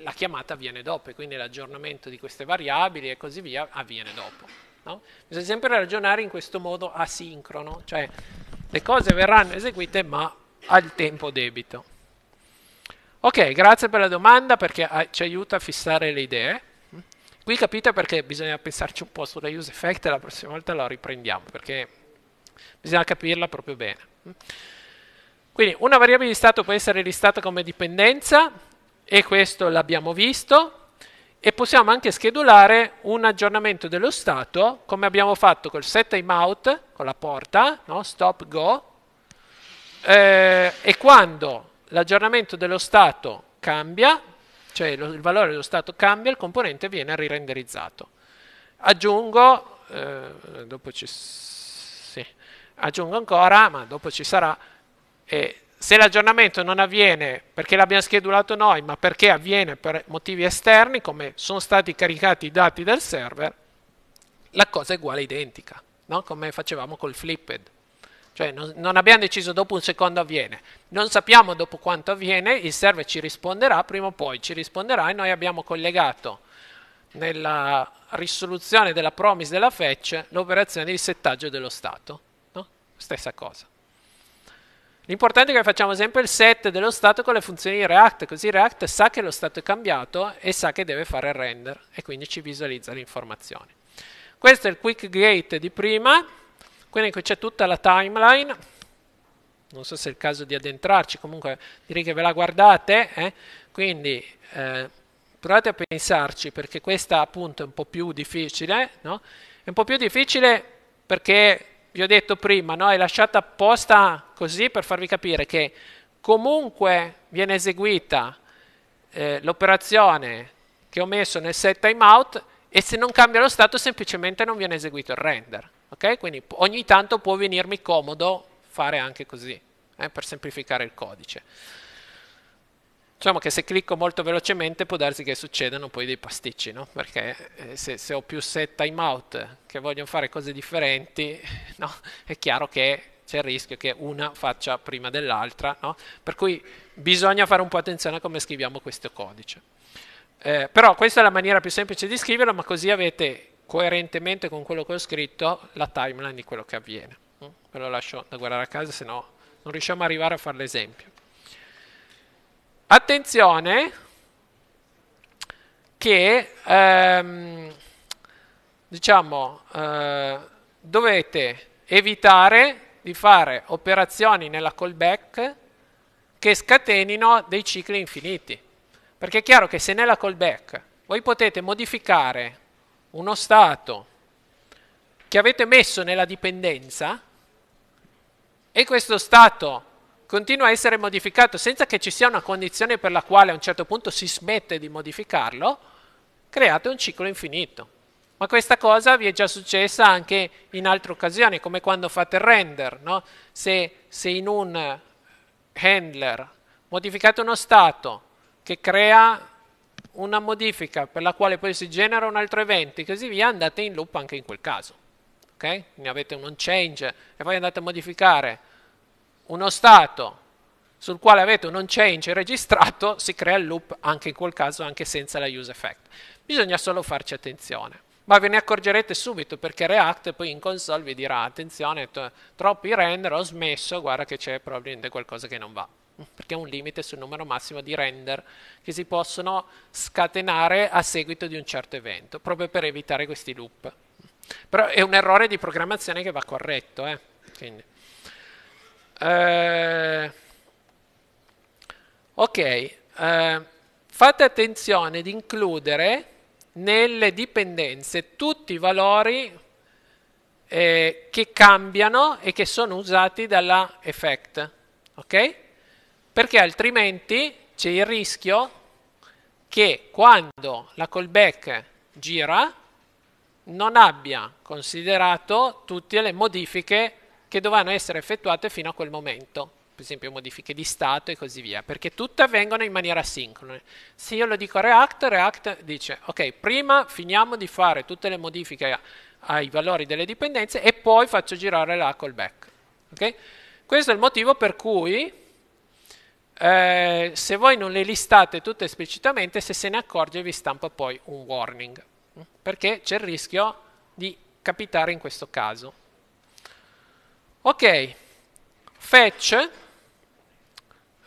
la chiamata avviene dopo e quindi l'aggiornamento di queste variabili e così via avviene dopo. No? Bisogna sempre ragionare in questo modo asincrono, cioè le cose verranno eseguite ma al tempo debito. Ok, grazie per la domanda perché ah, ci aiuta a fissare le idee. Qui capite perché bisogna pensarci un po' sulla use effect e la prossima volta la riprendiamo perché bisogna capirla proprio bene. Quindi una variabile di stato può essere listata come dipendenza, e questo l'abbiamo visto e possiamo anche schedulare un aggiornamento dello stato come abbiamo fatto col set timeout con la porta no? stop go eh, e quando l'aggiornamento dello stato cambia cioè lo, il valore dello stato cambia il componente viene rirenderizzato aggiungo eh, dopo ci sì, aggiungo ancora ma dopo ci sarà e se l'aggiornamento non avviene perché l'abbiamo schedulato noi, ma perché avviene per motivi esterni, come sono stati caricati i dati del server, la cosa è uguale identica, no? come facevamo col Flipped. Cioè non, non, abbiamo deciso dopo un secondo avviene, non sappiamo dopo quanto avviene, il server ci risponderà, prima o poi ci risponderà e noi abbiamo collegato nella risoluzione della promise della fetch l'operazione di settaggio dello stato. No? Stessa cosa. L'importante è che facciamo sempre il set dello stato con le funzioni React, così React sa che lo stato è cambiato e sa che deve fare il render e quindi ci visualizza le informazioni. Questo è il quick gate di prima, quindi qui c'è tutta la timeline, non so se è il caso di addentrarci, comunque direi che ve la guardate, eh? quindi eh, provate a pensarci perché questa appunto è un po' più difficile, no? è un po' più difficile perché vi ho detto prima, no? è lasciata apposta così per farvi capire che comunque viene eseguita eh, l'operazione che ho messo nel set timeout e se non cambia lo stato semplicemente non viene eseguito il render. Okay? Quindi ogni tanto può venirmi comodo fare anche così, eh, per semplificare il codice. Diciamo che se clicco molto velocemente può darsi che succedano poi dei pasticci, no? Perché eh, se, se, ho più set timeout che vogliono fare cose differenti, no? È chiaro che c'è il rischio che una faccia prima dell'altra, no? Per cui bisogna fare un po' attenzione a come scriviamo questo codice. Eh, però questa è la maniera più semplice di scriverlo, ma così avete coerentemente con quello che ho scritto la timeline di quello che avviene. Mm? Ve lo lascio da guardare a casa, se no non riusciamo a arrivare a fare l'esempio. Attenzione che ehm, diciamo eh, dovete evitare di fare operazioni nella callback che scatenino dei cicli infiniti. Perché è chiaro che se nella callback voi potete modificare uno stato che avete messo nella dipendenza e questo stato continua a essere modificato senza che ci sia una condizione per la quale a un certo punto si smette di modificarlo, create un ciclo infinito. Ma questa cosa vi è già successa anche in altre occasioni, come quando fate il render. No? Se, se in un handler modificate uno stato che crea una modifica per la quale poi si genera un altro evento e così via, andate in loop anche in quel caso. Okay? Quindi avete un on change e poi andate a modificare uno stato sul quale avete un on change registrato, si crea il loop anche in quel caso, anche senza la use effect. Bisogna solo farci attenzione. Ma ve ne accorgerete subito perché React poi in console vi dirà attenzione, troppi render, ho smesso, guarda che c'è probabilmente qualcosa che non va. Perché è un limite sul numero massimo di render che si possono scatenare a seguito di un certo evento, proprio per evitare questi loop. Però è un errore di programmazione che va corretto. Eh? Quindi. Eh, ok, eh, fate attenzione di includere nelle dipendenze tutti i valori eh, che cambiano e che sono usati dalla effect, ok? Perché altrimenti c'è il rischio che quando la callback gira non abbia considerato tutte le modifiche che dovranno essere effettuate fino a quel momento, per esempio modifiche di stato e così via, perché tutte avvengono in maniera asincrona. Se io lo dico a React, React dice, ok, prima finiamo di fare tutte le modifiche ai valori delle dipendenze e poi faccio girare la callback. Okay? Questo è il motivo per cui eh, se voi non le listate tutte esplicitamente, se se ne accorge vi stampa poi un warning, perché c'è il rischio di capitare in questo caso. Ok, fetch,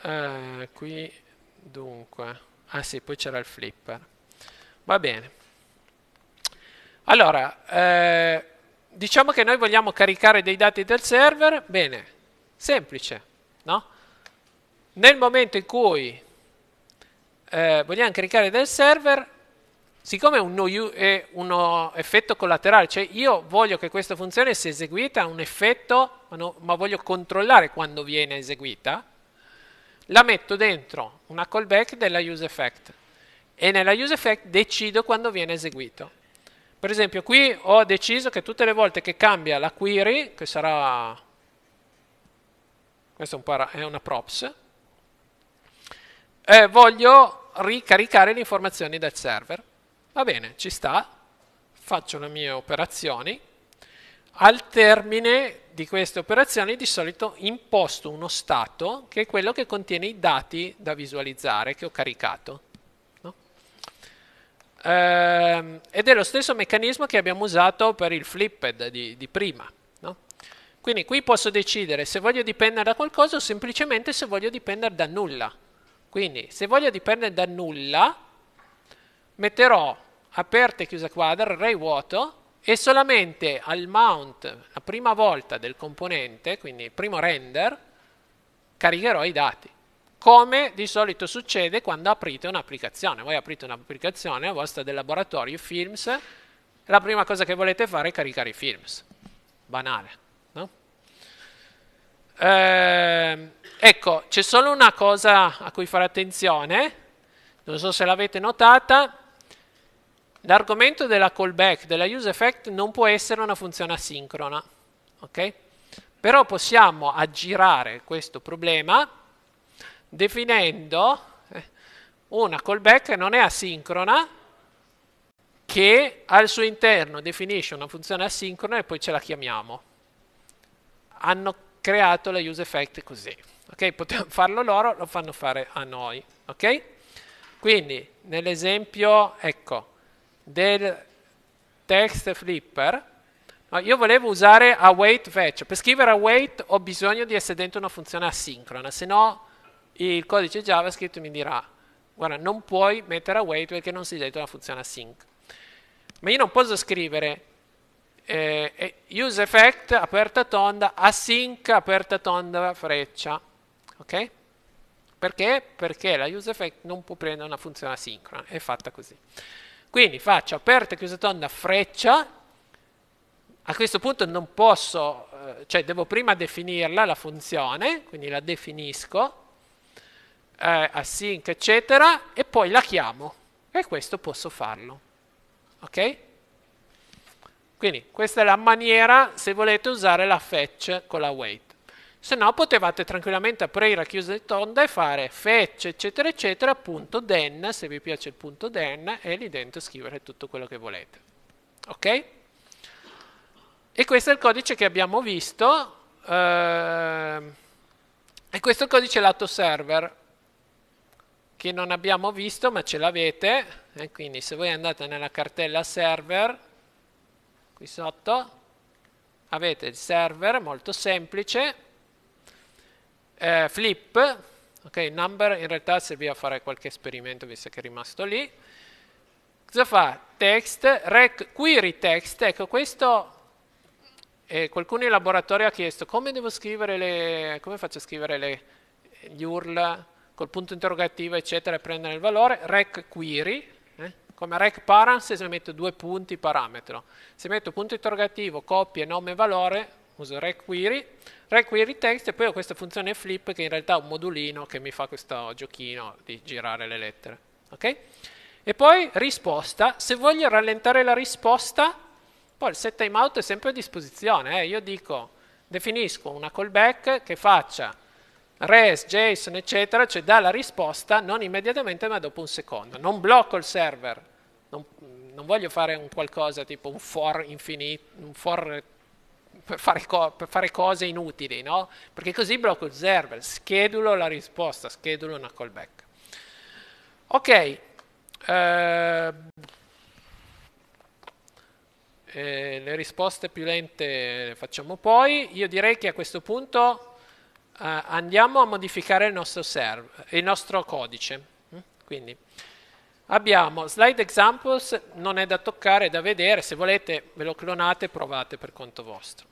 eh, qui dunque, ah sì, poi c'era il flipper, va bene. Allora, eh, diciamo che noi vogliamo caricare dei dati del server, bene, semplice, no? Nel momento in cui eh, vogliamo caricare del server, siccome è, uno, è uno effetto collaterale, cioè io voglio che questa funzione sia eseguita, ha un effetto, ma, no, ma voglio controllare quando viene eseguita, la metto dentro una callback della useEffect e nella useEffect decido quando viene eseguito. Per esempio qui ho deciso che tutte le volte che cambia la query, che sarà, questa è, una props, eh, voglio ricaricare le informazioni dal server. Va bene, ci sta, faccio le mie operazioni. Al termine di queste operazioni di solito imposto uno stato che è quello che contiene i dati da visualizzare che ho caricato. No? Ehm, ed è lo stesso meccanismo che abbiamo usato per il flipped di, di prima. No? Quindi qui posso decidere se voglio dipendere da qualcosa o semplicemente se voglio dipendere da nulla. Quindi se voglio dipendere da nulla metterò aperta e chiusa quadra, array vuoto, e solamente al mount, la prima volta del componente, quindi il primo render, caricherò i dati. Come di solito succede quando aprite un'applicazione. Voi aprite un'applicazione, la vostra del laboratorio, Films, la prima cosa che volete fare è caricare i Films. Banale, no? Ehm, ecco, c'è solo una cosa a cui fare attenzione, non so se l'avete notata, L'argomento della callback, della use effect, non può essere una funzione asincrona, ok? Però possiamo aggirare questo problema definendo eh, una callback che non è asincrona, che al suo interno definisce una funzione asincrona e poi ce la chiamiamo. Hanno creato la use effect così. Ok? Potevano farlo loro, lo fanno fare a noi. Ok? Quindi, nell'esempio, ecco, del text flipper, io volevo usare await fetch. Per scrivere await ho bisogno di essere dentro una funzione asincrona, se no il codice JavaScript mi dirà guarda, non puoi mettere await perché non sei dentro una funzione async. Ma io non posso scrivere eh, eh, use effect aperta tonda, async aperta tonda freccia. Ok? Perché? Perché la use effect non può prendere una funzione asincrona, è fatta così. Quindi faccio aperta e chiusa tonda freccia, a questo punto non posso, eh, cioè devo prima definirla la funzione, quindi la definisco, eh, async eccetera, e poi la chiamo. E questo posso farlo. Ok? Quindi questa è la maniera se volete usare la fetch con la wait. Se no potevate tranquillamente aprire a chiusa di tonda e fare fetch eccetera eccetera punto den, se vi piace il punto den, e lì dentro scrivere tutto quello che volete. Ok? E questo è il codice che abbiamo visto. Ehm, e questo è il codice lato server che non abbiamo visto ma ce l'avete e quindi se voi andate nella cartella server qui sotto avete il server molto semplice eh, flip, ok, number in realtà servì a fare qualche esperimento visto che è rimasto lì, cosa fa? Text, rec, query text, ecco questo eh, qualcuno in laboratorio ha chiesto come devo scrivere le, come faccio a scrivere le, gli URL col punto interrogativo eccetera e prendere il valore, rec query, eh? come rec params se metto due punti parametro, se metto punto interrogativo, coppia, nome, valore, uso requery, requery text e poi ho questa funzione flip che in realtà è un modulino che mi fa questo giochino di girare le lettere. Okay? E poi risposta, se voglio rallentare la risposta, poi il set timeout è sempre a disposizione, eh? io dico definisco una callback che faccia res, JSON, eccetera, cioè dà la risposta non immediatamente ma dopo un secondo. Non blocco il server, non, non voglio fare un qualcosa tipo un for, infinito, un for per fare, co- per fare, cose inutili, no? Perché così blocco il server, schedulo la risposta, schedulo una callback. Ok. Eh, eh, le risposte più lente le facciamo poi. Io direi che a questo punto eh, andiamo a modificare il nostro, server, il nostro codice. Mm? Quindi, Abbiamo slide examples, non è da toccare, è da vedere, se volete ve lo clonate e provate per conto vostro.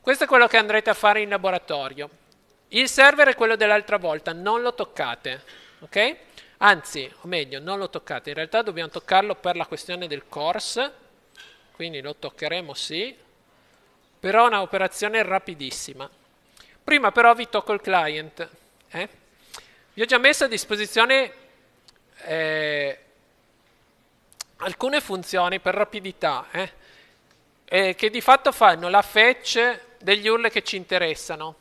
Questo è quello che andrete a fare in laboratorio. Il server è quello dell'altra volta, non lo toccate, ok? Anzi, o meglio, non lo toccate, in realtà dobbiamo toccarlo per la questione del course, quindi lo toccheremo sì, però è un'operazione rapidissima. Prima però vi tocco il client. Eh? Vi ho già messo a disposizione eh, alcune funzioni per rapidità eh, eh, che di fatto fanno la fetch degli URL che ci interessano.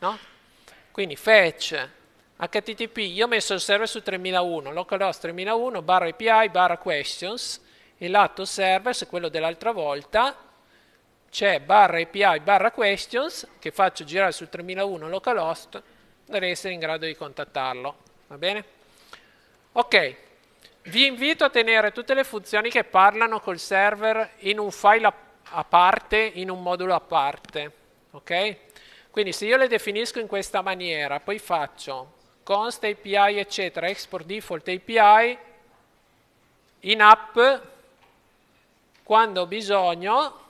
No? Quindi fetch HTTP, io ho messo il server su 3001, localhost 3001 barra API barra questions, il lato server, quello dell'altra volta, c'è barra API barra questions che faccio girare su 3001 localhost, dovrei essere in grado di contattarlo, va bene? Ok, vi invito a tenere tutte le funzioni che parlano col server in un file a parte, in un modulo a parte. Ok? Quindi se io le definisco in questa maniera, poi faccio const API eccetera, export default API, in app, quando ho bisogno,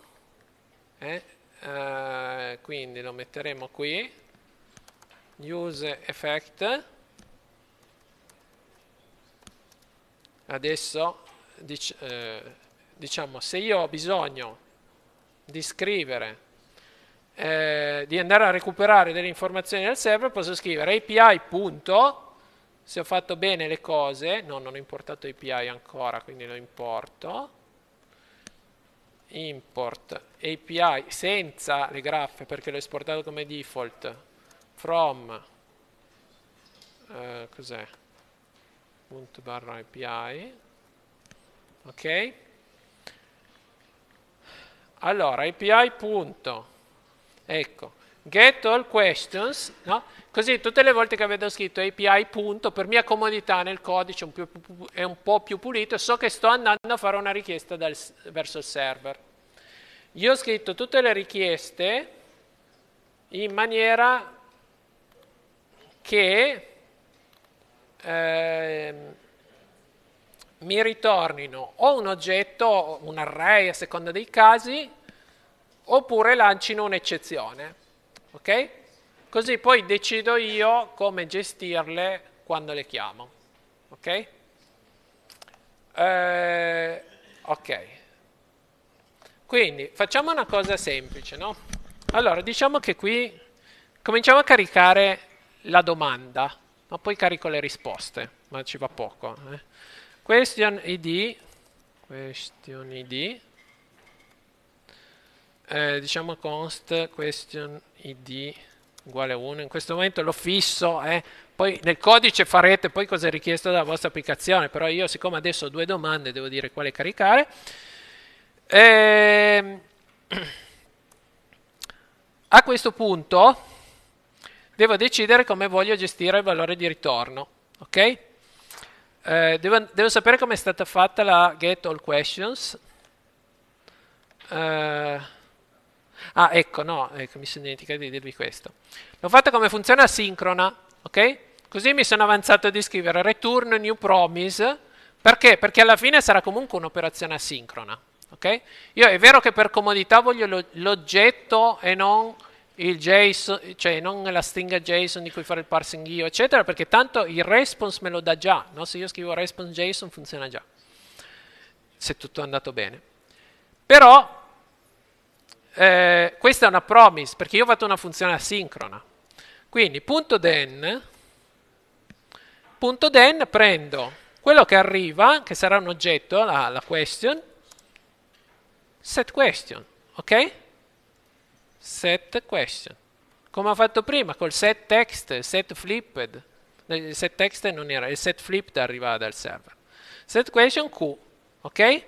eh, eh, quindi lo metteremo qui, use effect, adesso dic eh, diciamo se io ho bisogno di scrivere eh, di andare a recuperare delle informazioni dal server posso scrivere API punto se ho fatto bene le cose no non ho importato API ancora quindi lo importo import API senza le graffe perché l'ho esportato come default from eh, cos'è appunto barra API. Ok? Allora, API punto. Ecco, get all questions, no? Così tutte le volte che avete scritto API punto, per mia comodità nel codice un più, è un po' più pulito, so che sto andando a fare una richiesta dal, verso il server. Io ho scritto tutte le richieste in maniera che Ehm, mi ritornino o un oggetto, un array a seconda dei casi, oppure lancino un'eccezione. Ok? Così poi decido io come gestirle quando le chiamo. Ok? Eh, ok. Quindi facciamo una cosa semplice, no? Allora, diciamo che qui cominciamo a caricare la domanda ma poi carico le risposte, ma ci va poco. Eh. Question ID, question ID, eh, diciamo const question ID uguale 1, in questo momento lo fisso, eh. poi nel codice farete poi cosa è richiesto dalla vostra applicazione, però io siccome adesso ho due domande devo dire quale caricare. Ehm, a questo punto devo decidere come voglio gestire il valore di ritorno. Okay? Eh, devo, devo, sapere come è stata fatta la get all questions. Eh, ah, ecco, no, ecco, mi sono dimenticato di dirvi questo. L'ho fatto come funzione asincrona, ok? Così mi sono avanzato di scrivere return new promise. Perché? Perché alla fine sarà comunque un'operazione asincrona. Okay? Io è vero che per comodità voglio l'oggetto e non il JSON, cioè non la stringa JSON di cui fare il parsing io, eccetera, perché tanto il response me lo dà già, no? se io scrivo response JSON funziona già, se tutto è andato bene. Però eh, questa è una promise, perché io ho fatto una funzione asincrona. Quindi punto .then, punto .then prendo quello che arriva, che sarà un oggetto, la, la question, set question, ok? set question. Come ho fatto prima col set text, set flipped. Il set text non era, il set flipped arrivava dal server. Set question Q, ok?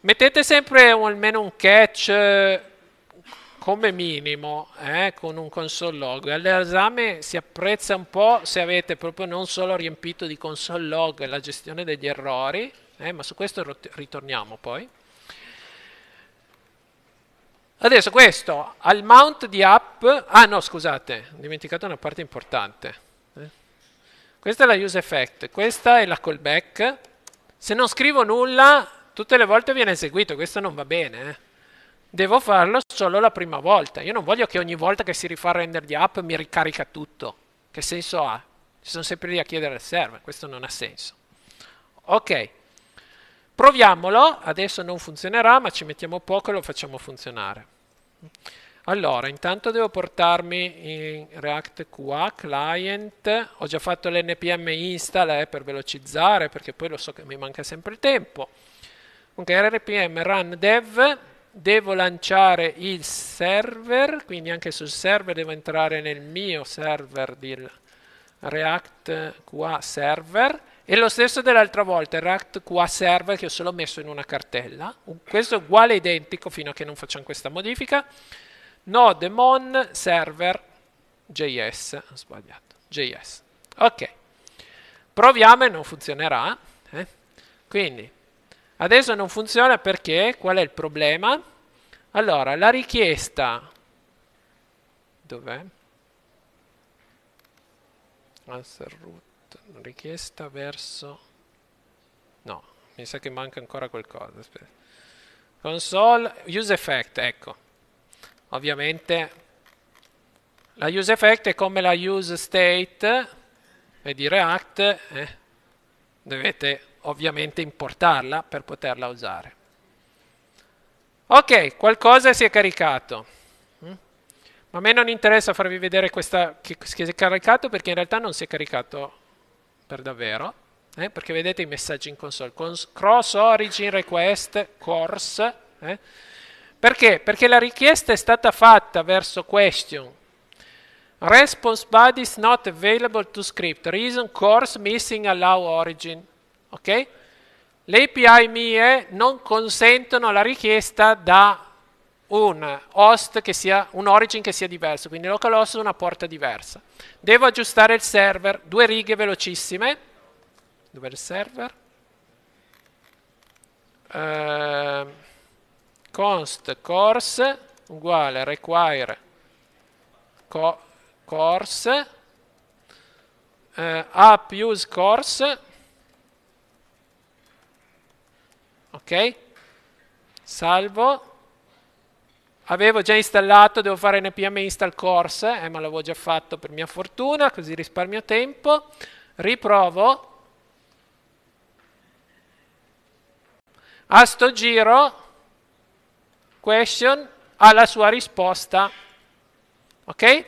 Mettete sempre un, almeno un catch come minimo eh, con un console log. All'esame si apprezza un po' se avete proprio non solo riempito di console log la gestione degli errori, eh, ma su questo ritorniamo poi. Adesso questo, al mount di app, ah no scusate, ho dimenticato una parte importante. Eh? Questa è la use effect, questa è la callback. Se non scrivo nulla, tutte le volte viene eseguito, questo non va bene. Eh. Devo farlo solo la prima volta. Io non voglio che ogni volta che si rifà render di app mi ricarica tutto. Che senso ha? Ci sono sempre lì a chiedere al server, questo non ha senso. Ok. Proviamolo, adesso non funzionerà, ma ci mettiamo poco e lo facciamo funzionare. Allora, intanto devo portarmi in React QA client, ho già fatto l'npm install eh, per velocizzare perché poi lo so che mi manca sempre il tempo. Ok, rpm run dev, devo lanciare il server, quindi anche sul server devo entrare nel mio server di React QA server e lo stesso dell'altra volta, il Ract QA server che ho solo messo in una cartella. Questo è uguale identico fino a che non facciamo questa modifica. Node mon server js, ho sbagliato, js. Ok, proviamo e non funzionerà. Eh? Quindi, adesso non funziona perché, qual è il problema? Allora, la richiesta, dov'è? Answer root richiesta verso... No, mi sa che manca ancora qualcosa. Aspetta. Console use effect, ecco. Ovviamente la use effect è come la use state, di React, eh? dovete ovviamente importarla per poterla usare. Ok, qualcosa si è caricato. Mm? Ma a me non interessa farvi vedere questa, che si è caricato perché in realtà non si è caricato per davvero, eh? perché vedete i messaggi in console, Cons cross origin request course, eh? perché? Perché la richiesta è stata fatta verso question, response body is not available to script, reason course missing allow origin, ok? Le API mie non consentono la richiesta da un host che sia un origin che sia diverso, quindi localhost host una porta diversa. Devo aggiustare il server, due righe velocissime. Dove è il server? Uh, const course uguale require co course uh, app use course ok salvo Avevo già installato, devo fare npm install course, eh, ma l'avevo già fatto per mia fortuna, così risparmio tempo. Riprovo. A sto giro, question ha la sua risposta. Ok?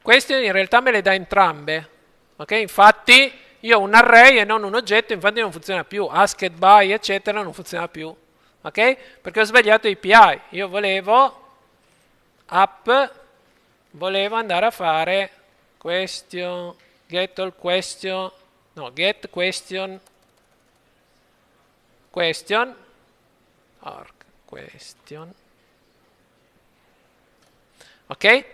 Question in realtà me le dà entrambe. Ok? Infatti io ho un array e non un oggetto, infatti non funziona più. Asked by, eccetera, non funziona più ok? Perché ho sbagliato API, io volevo app, volevo andare a fare question, get all question, no, get question, question, org, question, ok?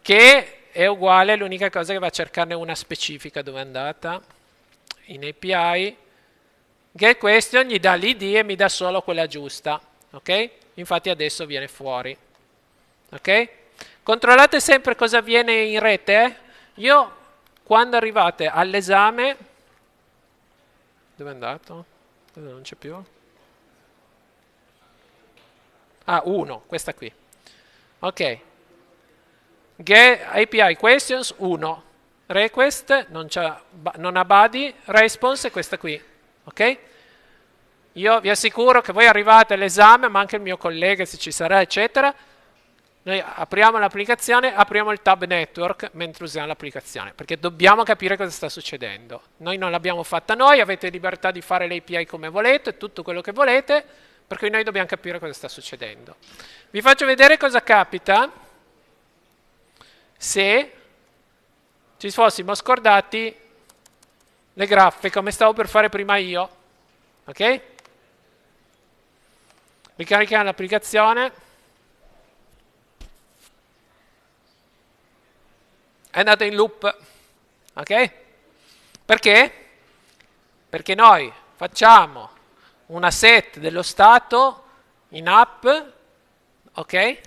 Che è uguale, l'unica cosa che va a cercarne una specifica dove è andata in API Get question gli dà l'id e mi dà solo quella giusta. Ok? Infatti adesso viene fuori. Ok? Controllate sempre cosa avviene in rete. Eh? Io, quando arrivate all'esame... Dove è andato? non c'è più? Ah, 1, questa qui. Ok. Get API questions 1. Request non, non ha body. Response è questa qui. Ok? Io vi assicuro che voi arrivate all'esame, ma anche il mio collega se ci sarà, eccetera. Noi apriamo l'applicazione, apriamo il tab network mentre usiamo l'applicazione, perché dobbiamo capire cosa sta succedendo. Noi non l'abbiamo fatta noi, avete libertà di fare le API come volete, tutto quello che volete, per cui noi dobbiamo capire cosa sta succedendo. Vi faccio vedere cosa capita se ci fossimo scordati le graffe come stavo per fare prima io. Ok? Ricarichiamo l'applicazione. È andata in loop. Ok? Perché? Perché noi facciamo una set dello stato in app, ok?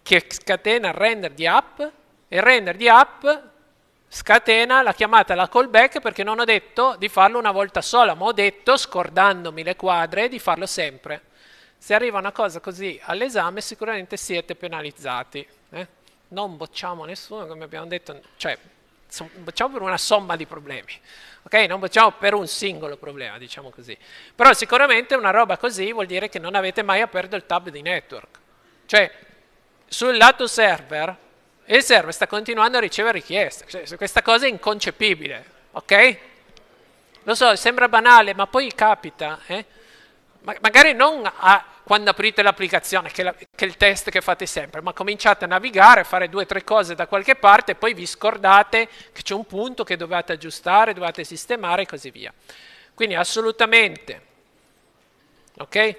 Che scatena il render di app e il render di app scatena la chiamata la callback perché non ho detto di farlo una volta sola, ma ho detto, scordandomi le quadre, di farlo sempre. Se arriva una cosa così all'esame sicuramente siete penalizzati. Eh? Non bocciamo nessuno, come abbiamo detto, cioè bocciamo per una somma di problemi, ok? Non bocciamo per un singolo problema, diciamo così. Però sicuramente una roba così vuol dire che non avete mai aperto il tab di network. Cioè, sul lato server e il server sta continuando a ricevere richieste. Cioè, questa cosa è inconcepibile, ok? Lo so, sembra banale, ma poi capita. Eh? Ma magari non a, quando aprite l'applicazione, che, la, che, è il test che fate sempre, ma cominciate a navigare, a fare due o tre cose da qualche parte e poi vi scordate che c'è un punto che dovete aggiustare, dovete sistemare e così via. Quindi assolutamente, ok?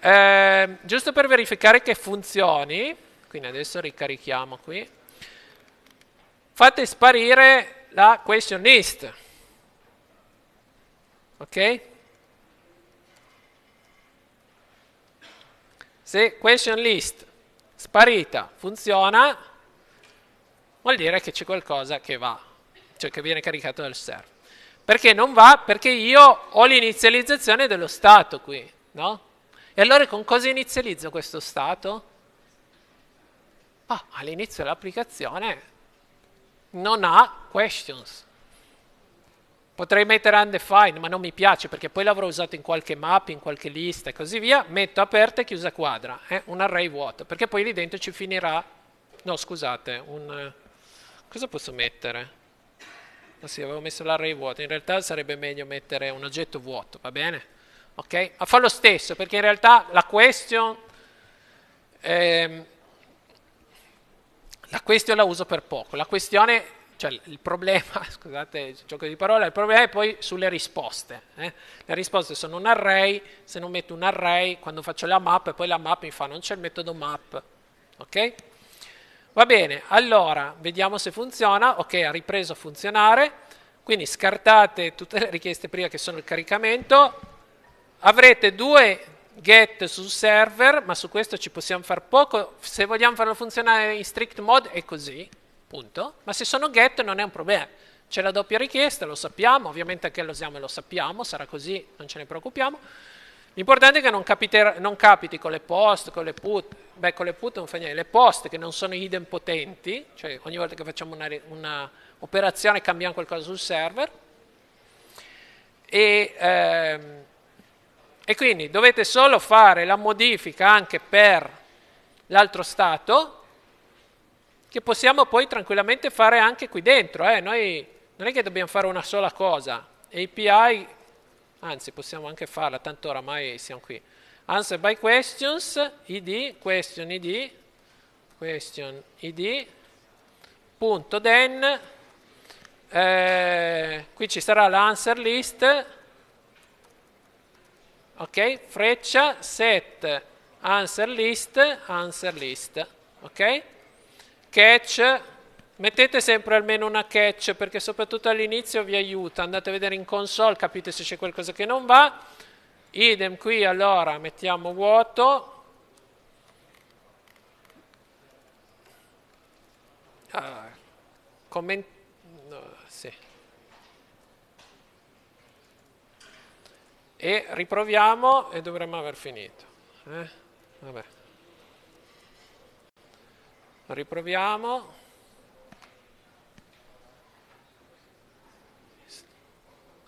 Eh, giusto per verificare che funzioni, quindi adesso ricarichiamo qui fate sparire la question list ok se question list sparita funziona vuol dire che c'è qualcosa che va cioè che viene caricato dal server perché non va? Perché io ho l'inizializzazione dello stato qui, no? E allora con cosa inizializzo questo stato? ah, all'inizio dell'applicazione non ha questions. Potrei mettere undefined, ma non mi piace perché poi l'avrò usato in qualche mappa, in qualche lista e così via. Metto aperta e chiusa quadra, eh? un array vuoto, perché poi lì dentro ci finirà... No, scusate, un... Cosa posso mettere? Ah sì, avevo messo l'array vuoto. In realtà sarebbe meglio mettere un oggetto vuoto, va bene? Ok? Ma fa lo stesso, perché in realtà la question... Ehm, la questione la uso per poco. La questione, cioè il problema, scusate il gioco di parole, il problema è poi sulle risposte. Eh? Le risposte sono un array, se non metto un array, quando faccio la map, poi la map mi fa non c'è il metodo map. Ok? Va bene, allora vediamo se funziona. Ok, ha ripreso a funzionare. Quindi scartate tutte le richieste prima che sono il caricamento. Avrete due get su server, ma su questo ci possiamo far poco, se vogliamo farlo funzionare in strict mode è così, punto, ma se sono get non è un problema, c'è la doppia richiesta, lo sappiamo, ovviamente anche lo usiamo e lo sappiamo, sarà così, non ce ne preoccupiamo, l'importante è che non, capiter- non capiti con le post, con le put, beh con le put non fa niente, le post che non sono idempotenti, cioè ogni volta che facciamo un'operazione cambiamo qualcosa sul server, e... Ehm, e quindi dovete solo fare la modifica anche per l'altro stato, che possiamo poi tranquillamente fare anche qui dentro. Eh? Noi non è che dobbiamo fare una sola cosa. API, anzi possiamo anche farla, tanto oramai siamo qui. Answer by questions, id, question id, question id, punto then, eh, qui ci sarà l'answer list, ok? Freccia set answer list, answer list, ok? Catch, mettete sempre almeno una catch perché soprattutto all'inizio vi aiuta, andate a vedere in console, capite se c'è qualcosa che non va. Idem qui allora mettiamo vuoto. Ah, commentate e riproviamo e dovremmo aver finito. Eh? Riproviamo.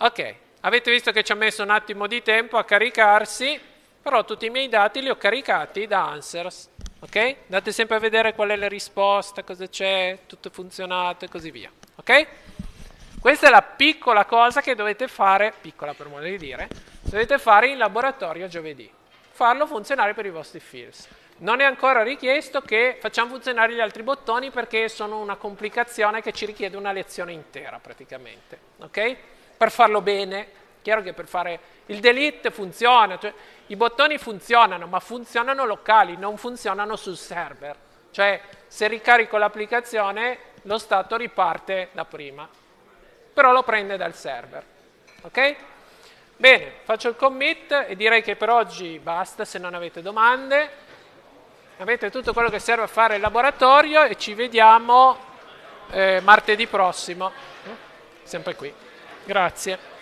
Ok, avete visto che ci ha messo un attimo di tempo a caricarsi, però tutti i miei dati li ho caricati da Answers. Ok? Andate sempre a vedere qual è la risposta, cosa c'è, tutto funzionato e così via. Ok? Questa è la piccola cosa che dovete fare, piccola per modo di dire, dovete fare in laboratorio giovedì. Farlo funzionare per i vostri fields. Non è ancora richiesto che facciamo funzionare gli altri bottoni perché sono una complicazione che ci richiede una lezione intera praticamente, ok? Per farlo bene, chiaro che per fare il delete funziona, cioè, i bottoni funzionano, ma funzionano locali, non funzionano sul server. Cioè, se ricarico l'applicazione, lo stato riparte da prima però lo prende dal server. Ok? Bene, faccio il commit e direi che per oggi basta se non avete domande. Avete tutto quello che serve a fare il laboratorio e ci vediamo eh, martedì prossimo, sempre qui. Grazie.